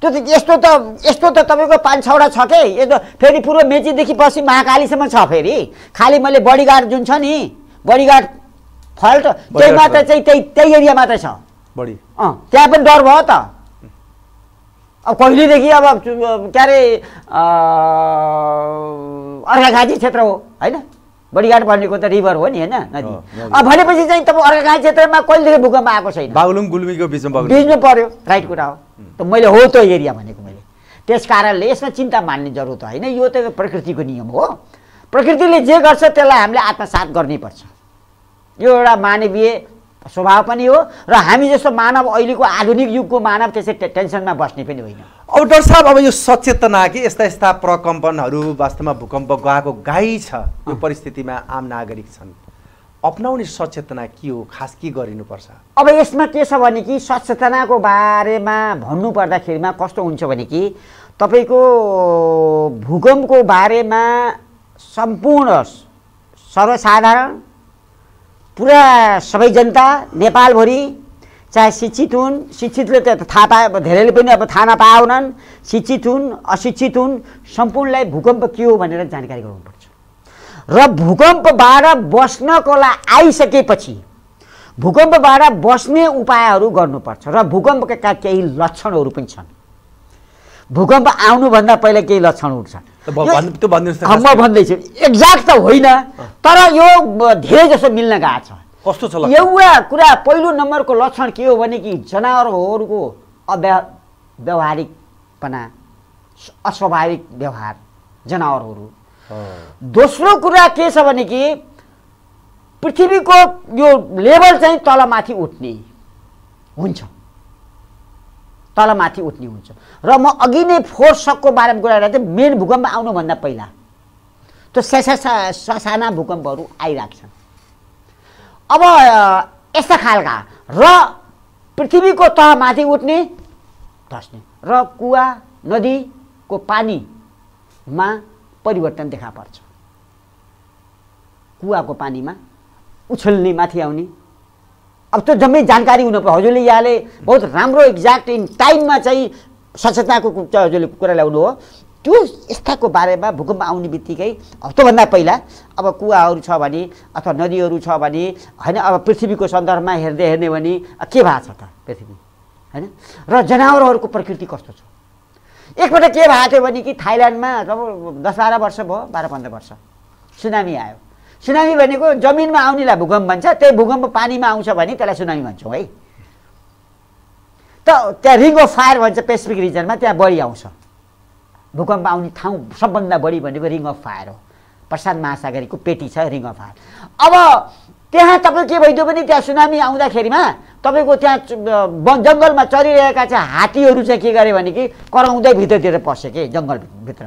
त्यो त यस्तो त यस्तो त तपाईँको पाँच छवटा छ के यस्तो फेरि पूर्व मेचीदेखि पश्चिम महाकालीसम्म छ फेरि खालि मैले बडीगार्ड जुन छ नि बडीगार्ड फल्ट त्यही मात्र चाहिँ त्यही त्यही एरिया मात्रै छ बढी अँ त्यहाँ पनि डर भयो त अब कहिलेदेखि अब के अरे अर्घाघाँची क्षेत्र हो होइन बडीघाट भनेको त रिभर हो नि होइन नदी अब भनेपछि चाहिँ तपाईँ अर्घाघाँ क्षेत्रमा कहिलेदेखि भूकम्प आएको छैन बागलुङ गुल्मीको बिचमा बिचमा पर्यो राइट कुरा हो त मैले हो त्यो एरिया भनेको मैले त्यस कारणले यसमा चिन्ता मान्ने जरुरत होइन यो त प्रकृतिको नियम हो प्रकृतिले जे गर्छ त्यसलाई हामीले आत्मसात गर्नैपर्छ यो एउटा मानवीय स्वभाव पनि हो र हामी जस्तो मानव अहिलेको आधुनिक युगको मानव त्यसै टेन्सनमा बस्ने पनि होइन अब डक्टर साहब अब यो सचेतना कि यस्ता यस्ता प्रकम्पनहरू वास्तवमा भूकम्प गएको गाई छ यो परिस्थितिमा आम नागरिक छन् अप्नाउने सचेतना के हो खास के गरिनुपर्छ अब यसमा के छ भने कि सचेतनाको बारेमा भन्नु पर्दाखेरिमा कस्तो हुन्छ भने कि तपाईँको भूकम्पको बारेमा सम्पूर्ण सर्वसाधारण पुरा सबै जनता नेपालभरि चाहे शिक्षित हुन् शिक्षितले त थाहा पाए धेरैले पनि अब थाहा नपाएनन् शिक्षित हुन् अशिक्षित हुन् सम्पूर्णलाई भूकम्प के हो भनेर जानकारी गराउनुपर्छ र भूकम्पबाट बस्नको लागि आइसकेपछि भूकम्पबाट बस्ने उपायहरू गर्नुपर्छ र भूकम्पका केही लक्षणहरू पनि छन् भूकम्प आउनुभन्दा पहिला केही लक्षणहरू छन् त्यो म भन्दैछु एक्ज्याक्ट त होइन तर यो धेरै जसो मिल्न गएको छ कस्तो छ एउटा कुरा पहिलो नम्बरको लक्षण के हो भने कि जनावरहरूको अव्या व्यवहारिकपना अस्वाभाविक व्यवहार जनावरहरू दोस्रो कुरा के छ भने कि पृथ्वीको यो लेभल चाहिँ तलमाथि उठ्ने हुन्छ तलमाथि उठ्ने हुन्छ र म अघि नै फोर सकको बारेमा कुरा गरेर मेन भूकम्प आउनुभन्दा पहिला त्यो सा ससाना भूकम्पहरू आइरहेको छ अब यस्ता खालका र पृथ्वीको माथि उठ्ने धस्ने र कुवा नदीको पानीमा परिवर्तन देखा पर्छ कुवाको पानीमा उछल्ने माथि आउने अब त्यो जम्मै जानकारी हुनु पर्यो हजुरले यहाँले बहुत राम्रो एक्ज्याक्ट इन टाइममा चाहिँ सचेतनाको चाहिँ हजुरले कुरा ल्याउनु हो त्यो यस्ताको बारेमा भूकम्प आउने बित्तिकै अब त्योभन्दा पहिला अब कुवाहरू छ भने अथवा नदीहरू छ भने होइन अब पृथ्वीको सन्दर्भमा हेर्दै हेर्ने भने के भएको छ त पृथ्वी होइन र जनावरहरूको प्रकृति कस्तो छ एकपल्ट के भएको थियो भने कि थाइल्यान्डमा जब दस बाह्र वर्ष भयो बाह्र पन्ध्र वर्ष सुनामी आयो सुनामी भनेको जमिनमा आउनेलाई भूकम्प भन्छ त्यही भूकम्प पानीमा आउँछ भने त्यसलाई सुनामी भन्छौँ है त त्यहाँ रिङ अफ फायर भन्छ पेसिफिक रिजनमा त्यहाँ बढी आउँछ भूकम्प आउने ठाउँ सबभन्दा बढी भनेको रिङ अफ फायर हो प्रशान्त महासागरीको पेटी छ रिङ अफ फायर अब त्यहाँ तपाईँ के भइदियो भने त्यहाँ सुनामी आउँदाखेरिमा तपाईँको त्यहाँ जङ्गलमा चरिरहेका चाहिँ हात्तीहरू चाहिँ के गरे भने कि कराउँदै भित्रतिर पस्यो कि जङ्गलभित्र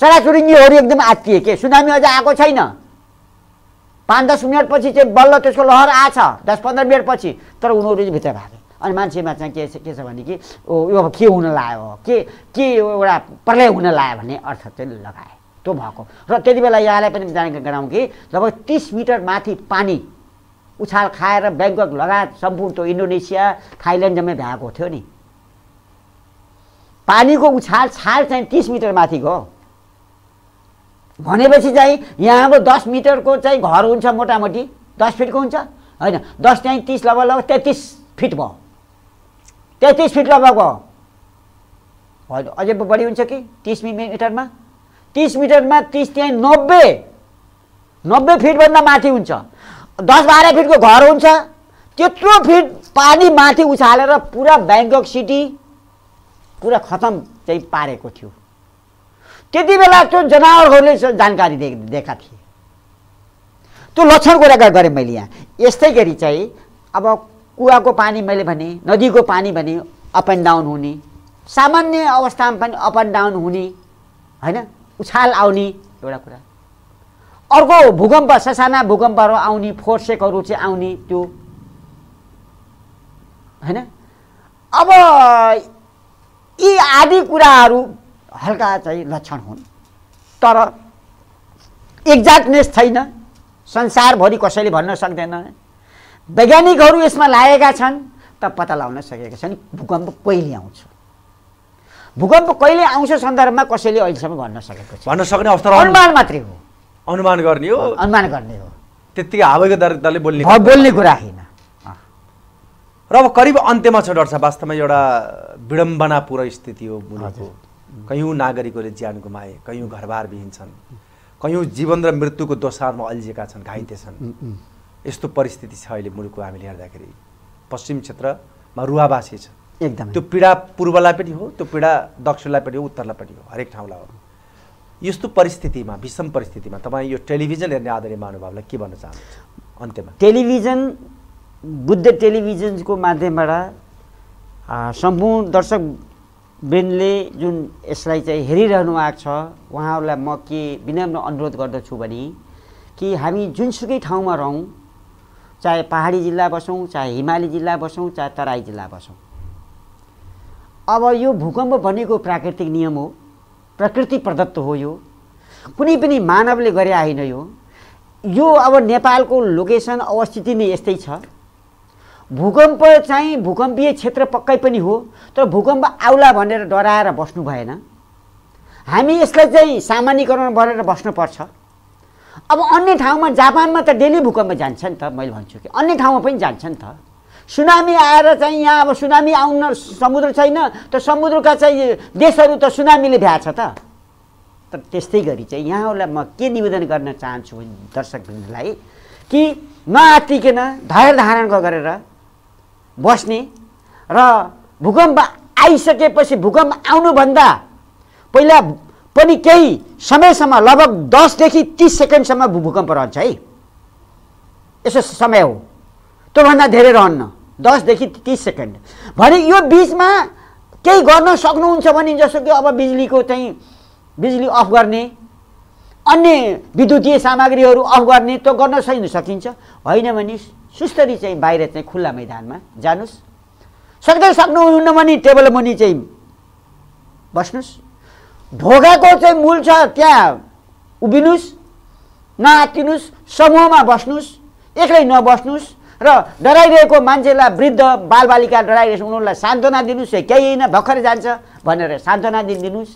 चराचुरुङ्गीहरू एकदम आत्तिए के सुनामी अझ आएको छैन पाँच दस मिनटपछि चाहिँ बल्ल त्यसको लहर आएछ दस पन्ध्र मिनटपछि तर उनीहरू चाहिँ भित्र भागे अनि मान्छेमा चाहिँ के छ के छ भने कि ओ यो के हुन लाग्यो के के एउटा प्रलय हुन लायो भन्ने अर्थ चाहिँ लगाए त्यो भएको र त्यति बेला यहाँलाई पनि जानकारी गराउँ कि लगभग तिस मिटर माथि पानी उछाल खाएर ब्याङ्कक लगायत सम्पूर्ण त्यो इन्डोनेसिया थाइल्यान्ड जम्मै भ्याएको थियो नि पानीको उछाल छाल चाहिँ तिस मिटर माथिको हो भनेपछि चाहिँ यहाँको अब दस मिटरको चाहिँ घर हुन्छ मोटामोटी दस फिटको हुन्छ होइन दस चाहिँ तिस लगभग लगभग तेत्तिस फिट भयो तेत्तिस फिट लगभग भयो हजुर अझै बढी हुन्छ कि तिस मिटरमा तिस मिटरमा तिस चाहिँ नब्बे नब्बे फिटभन्दा माथि हुन्छ दस बाह्र फिटको घर हुन्छ त्यत्रो फिट पानी माथि उछालेर पुरा ब्याङ्कक सिटी पुरा खतम चाहिँ पारेको थियो त्यति बेला त्यो जनावरहरूले जानकारी दे दिएका थिए त्यो लक्षण कुरा गरेँ मैले यहाँ यस्तै गरी चाहिँ अब कुवाको पानी मैले भने नदीको पानी भने अप एन्ड डाउन हुने सामान्य अवस्थामा पनि अप एन्ड डाउन हुने होइन उछाल आउने एउटा कुरा अर्को भूकम्प ससाना भूकम्पहरू आउने फोर्सेकहरू चाहिँ आउने त्यो होइन अब यी आदि कुराहरू हल्का चाहिँ लक्षण हुन् तर एक्ज्याक्टनेस छैन संसारभरि कसैले भन्न सक्दैन वैज्ञानिकहरू यसमा लागेका छन् त पत्ता लगाउन सकेका छन् भूकम्प कहिले आउँछ भूकम्प कहिले आउँछ सन्दर्भमा कसैले अहिलेसम्म भन्न सकेको छ भन्न सक्ने अवस्था अनुमान मात्रै हो अनुमान गर्ने हो अनुमान गर्ने हो त्यत्तिकै हावाको दरले बोल्ने बोल्ने कुरा होइन र अब करिब अन्त्यमा छ डर साहब वास्तवमा एउटा विडम्बनापूर्ण स्थिति हो मुलुकको कयौँ नागरिकहरूले ज्यान गुमाए कयौँ घरबार विहीन छन् कयौँ जीवन र मृत्युको दोसारमा अल्झिएका छन् घाइते छन् यस्तो परिस्थिति छ अहिले मुलुकको हामीले हेर्दाखेरि पश्चिम क्षेत्रमा रुहावासी छ एकदम त्यो पीडा पूर्वलाई पनि हो त्यो पीडा दक्षिणलाई पनि हो उत्तरलाई पनि हो हरेक ठाउँलाई हो यस्तो परिस्थितिमा विषम परिस्थितिमा तपाईँ यो टेलिभिजन हेर्ने आदरणीय महानुभावलाई के भन्न चाहनुहुन्छ अन्त्यमा टेलिभिजन बुद्ध टेलिभिजनको माध्यमबाट सम्पूर्ण दर्शक बिनले जुन यसलाई चाहिँ हेरिरहनु भएको छ उहाँहरूलाई म के विनम्र अनुरोध गर्दछु भने कि हामी जुनसुकै ठाउँमा रहौँ चाहे पहाडी जिल्ला बसौँ चाहे हिमाली जिल्ला बसौँ चाहे तराई जिल्ला बसौँ अब यो भूकम्प भनेको प्राकृतिक नियम हो प्रकृति प्रदत्त हो यो कुनै पनि मानवले गरे होइन यो यो अब नेपालको लोकेसन अवस्थिति नै यस्तै छ भूकम्प चाहिँ भूकम्पीय क्षेत्र पक्कै पनि हो तर भूकम्प आउला भनेर डराएर बस्नु भएन हामी यसलाई चाहिँ सामान्यकरण गरेर बस्नुपर्छ अब अन्य ठाउँमा जापानमा त डेली भूकम्प जान्छ नि त मैले भन्छु कि अन्य ठाउँमा पनि जान्छ नि त सुनामी आएर चाहिँ यहाँ अब सुनामी आउन समुद्र छैन त समुद्रका चाहिँ देशहरू त सुनामीले भ्याछ त तर त्यस्तै गरी चाहिँ यहाँहरूलाई म के निवेदन गर्न चाहन्छु दर्शकहरूलाई कि नआतिकन धैर्य धारण गरेर बस्ने र भूकम्प आइसकेपछि भूकम्प आउनुभन्दा पहिला पनि केही समयसम्म लगभग दसदेखि तिस सेकेन्डसम्म भूकम्प रहन्छ है यसो समय हो त्योभन्दा धेरै रहन्न दसदेखि तिस सेकेन्ड भने यो बिचमा केही गर्न सक्नुहुन्छ भने जस्तो कि अब बिजुलीको चाहिँ बिजुली अफ गर्ने अन्य विद्युतीय सामग्रीहरू अफ गर्ने त्यो गर्न सकिन्छ होइन भने सुस्तरी चाहिँ बाहिर चाहिँ खुल्ला मैदानमा जानुहोस् सक्दै सक्नुहुन्न भने टेबल मुनि चाहिँ बस्नुहोस् ढोकाको चाहिँ मूल छ त्यहाँ उभिनुहोस् नआत्तिनुहोस् समूहमा बस्नुहोस् एक्लै नबस्नुहोस् र डराइरहेको मान्छेलाई वृद्ध बालबालिका डराइरहेको उनीहरूलाई सान्त्वना दिनुहोस् केही होइन भर्खर जान्छ भनेर सान्त्वना दिनुहोस्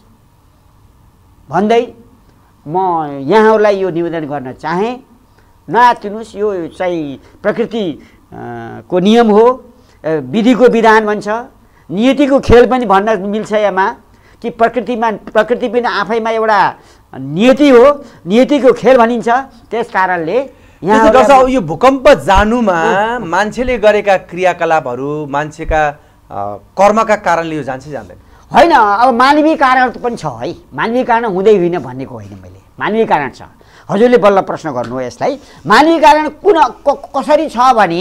भन्दै म यहाँहरूलाई यो निवेदन गर्न चाहेँ नआत्तिनुहोस् यो चाहिँ प्रकृति को नियम हो विधिको विधान भन्छ नियतिको खेल पनि भन्न मिल्छ यहाँ कि प्रकृतिमा प्रकृति पनि आफैमा एउटा नियति हो नियतिको खेल भनिन्छ त्यस कारणले यहाँ यो भूकम्प जानुमा मान्छेले गरेका क्रियाकलापहरू मान्छेका कर्मका कारणले यो जान्छ जान्दैन होइन अब मानवीय कारण पनि छ है मानवीय कारण हुँदै होइन भनेको होइन मैले मानवीय कारण छ हजुरले बल्ल प्रश्न गर्नु हो यसलाई मानवीकरण कुन कसरी छ भने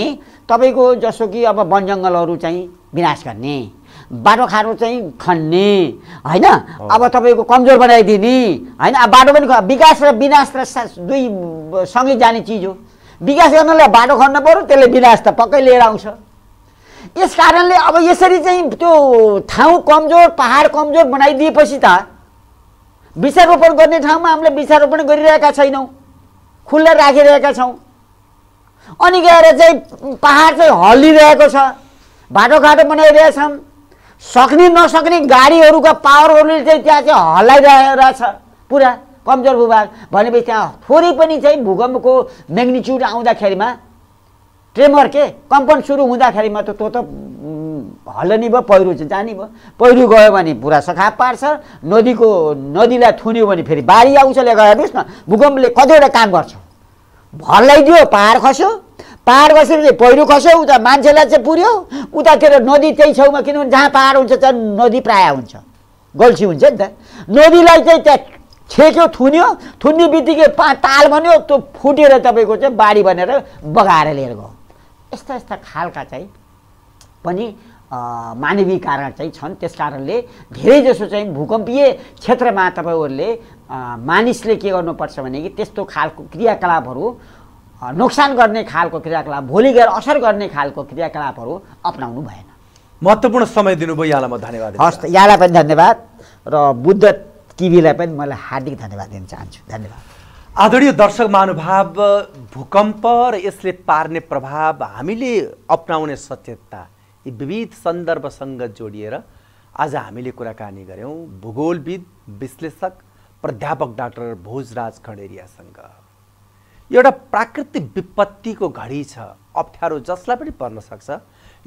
तपाईँको जस्तो कि अब वनजङ्गलहरू चाहिँ विनाश गर्ने बाटो खाडो चाहिँ खन्ने होइन अब तपाईँको कमजोर बनाइदिने होइन अब बाटो पनि विकास र विनाश र दुई सँगै जाने चिज हो विकास गर्नलाई बाटो खन्न पऱ्यो त्यसले विनाश त पक्कै लिएर आउँछ यस कारणले अब यसरी चाहिँ त्यो ठाउँ कमजोर पहाड कमजोर बनाइदिएपछि त वृक्षारोपण गर्ने ठाउँमा हामीले वृक्षारोपण गरिरहेका छैनौँ खुल्ला राखिरहेका छौँ अनि गएर चाहिँ पाहाड चाहिँ हल्लिरहेको छ बाटोघाटो छन् सक्ने नसक्ने गाडीहरूका पावरहरूले चाहिँ त्यहाँ चाहिँ हल्लाइरहेछ पुरा कमजोर भूभाग भनेपछि त्यहाँ थोरै पनि चाहिँ भूकम्पको म्याग्निच्युड आउँदाखेरिमा ट्रेमर के कम्पन सुरु हुँदाखेरिमा मात्र त्यो त हल्लनी भयो पहिरो चाहिँ जाने भयो पहिरो गयो भने पुरा सखाप पार्छ नदीको नदीलाई थुन्यो भने फेरि बारी आउँछ हेर्नुहोस् न भूकम्पले कतिवटा काम गर्छ हल्लाइदियो पाहाड खस्यो पाहाड खसेर पहिरो खस्यो उता मान्छेलाई चाहिँ पुऱ्यो उतातिर नदी त्यही छेउमा किनभने जहाँ पाहाड हुन्छ त्यहाँ नदी प्रायः हुन्छ गल्छी हुन्छ नि त नदीलाई चाहिँ त्यहाँ छेक्यो थुन्यो थुन्ने बित्तिकै पा ताल भन्यो त्यो फुटेर तपाईँको चाहिँ बाढी बनेर बगाएर लिएर गयो यस्ता यस्ता खालका चाहिँ पनि मानवीय कारण चाहिँ छन् त्यस कारणले धेरैजसो चाहिँ भूकम्पीय क्षेत्रमा तपाईँहरूले मानिसले के गर्नुपर्छ भने कि त्यस्तो खालको क्रियाकलापहरू नोक्सान गर्ने खालको क्रियाकलाप भोलि गएर असर गर्ने खालको क्रियाकलापहरू अप्नाउनु भएन महत्त्वपूर्ण समय दिनुभयो यहाँलाई म धन्यवाद हस् यहाँलाई पनि धन्यवाद र बुद्ध टिभीलाई पनि मलाई हार्दिक धन्यवाद दिन चाहन्छु धन्यवाद आदरणीय दर्शक महानुभाव भूकम्प र यसले पार्ने प्रभाव हामीले अप्नाउने सचेतता यी विविध सन्दर्भसँग जोडिएर आज हामीले कुराकानी गऱ्यौँ भूगोलविद विश्लेषक प्राध्यापक डाक्टर भोजराज खडेरियासँग एउटा प्राकृतिक विपत्तिको घडी छ अप्ठ्यारो जसलाई पनि पर्न सक्छ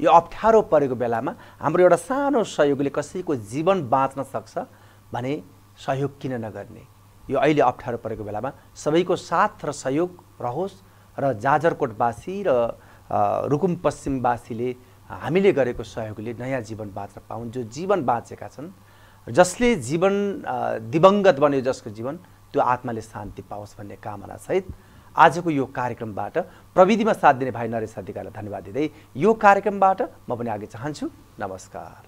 यो अप्ठ्यारो परेको बेलामा हाम्रो एउटा सानो सहयोगले कसैको जीवन बाँच्न सक्छ भने सहयोग किन नगर्ने यो अहिले अप्ठ्यारो परेको बेलामा सबैको साथ र सहयोग रहोस् र जाजरकोटवासी र रुकुम पश्चिमवासीले हामीले गरेको सहयोगले नयाँ जीवन बाँच्न पाउन् जो जीवन बाँचेका छन् जसले जीवन दिवङ्गत बन्यो जसको जीवन त्यो आत्माले शान्ति पाओस् भन्ने कामनासहित आजको यो कार्यक्रमबाट प्रविधिमा साथ दिने भाइ नरेश अधिकारीलाई धन्यवाद दिँदै यो कार्यक्रमबाट म पनि आगे चाहन्छु नमस्कार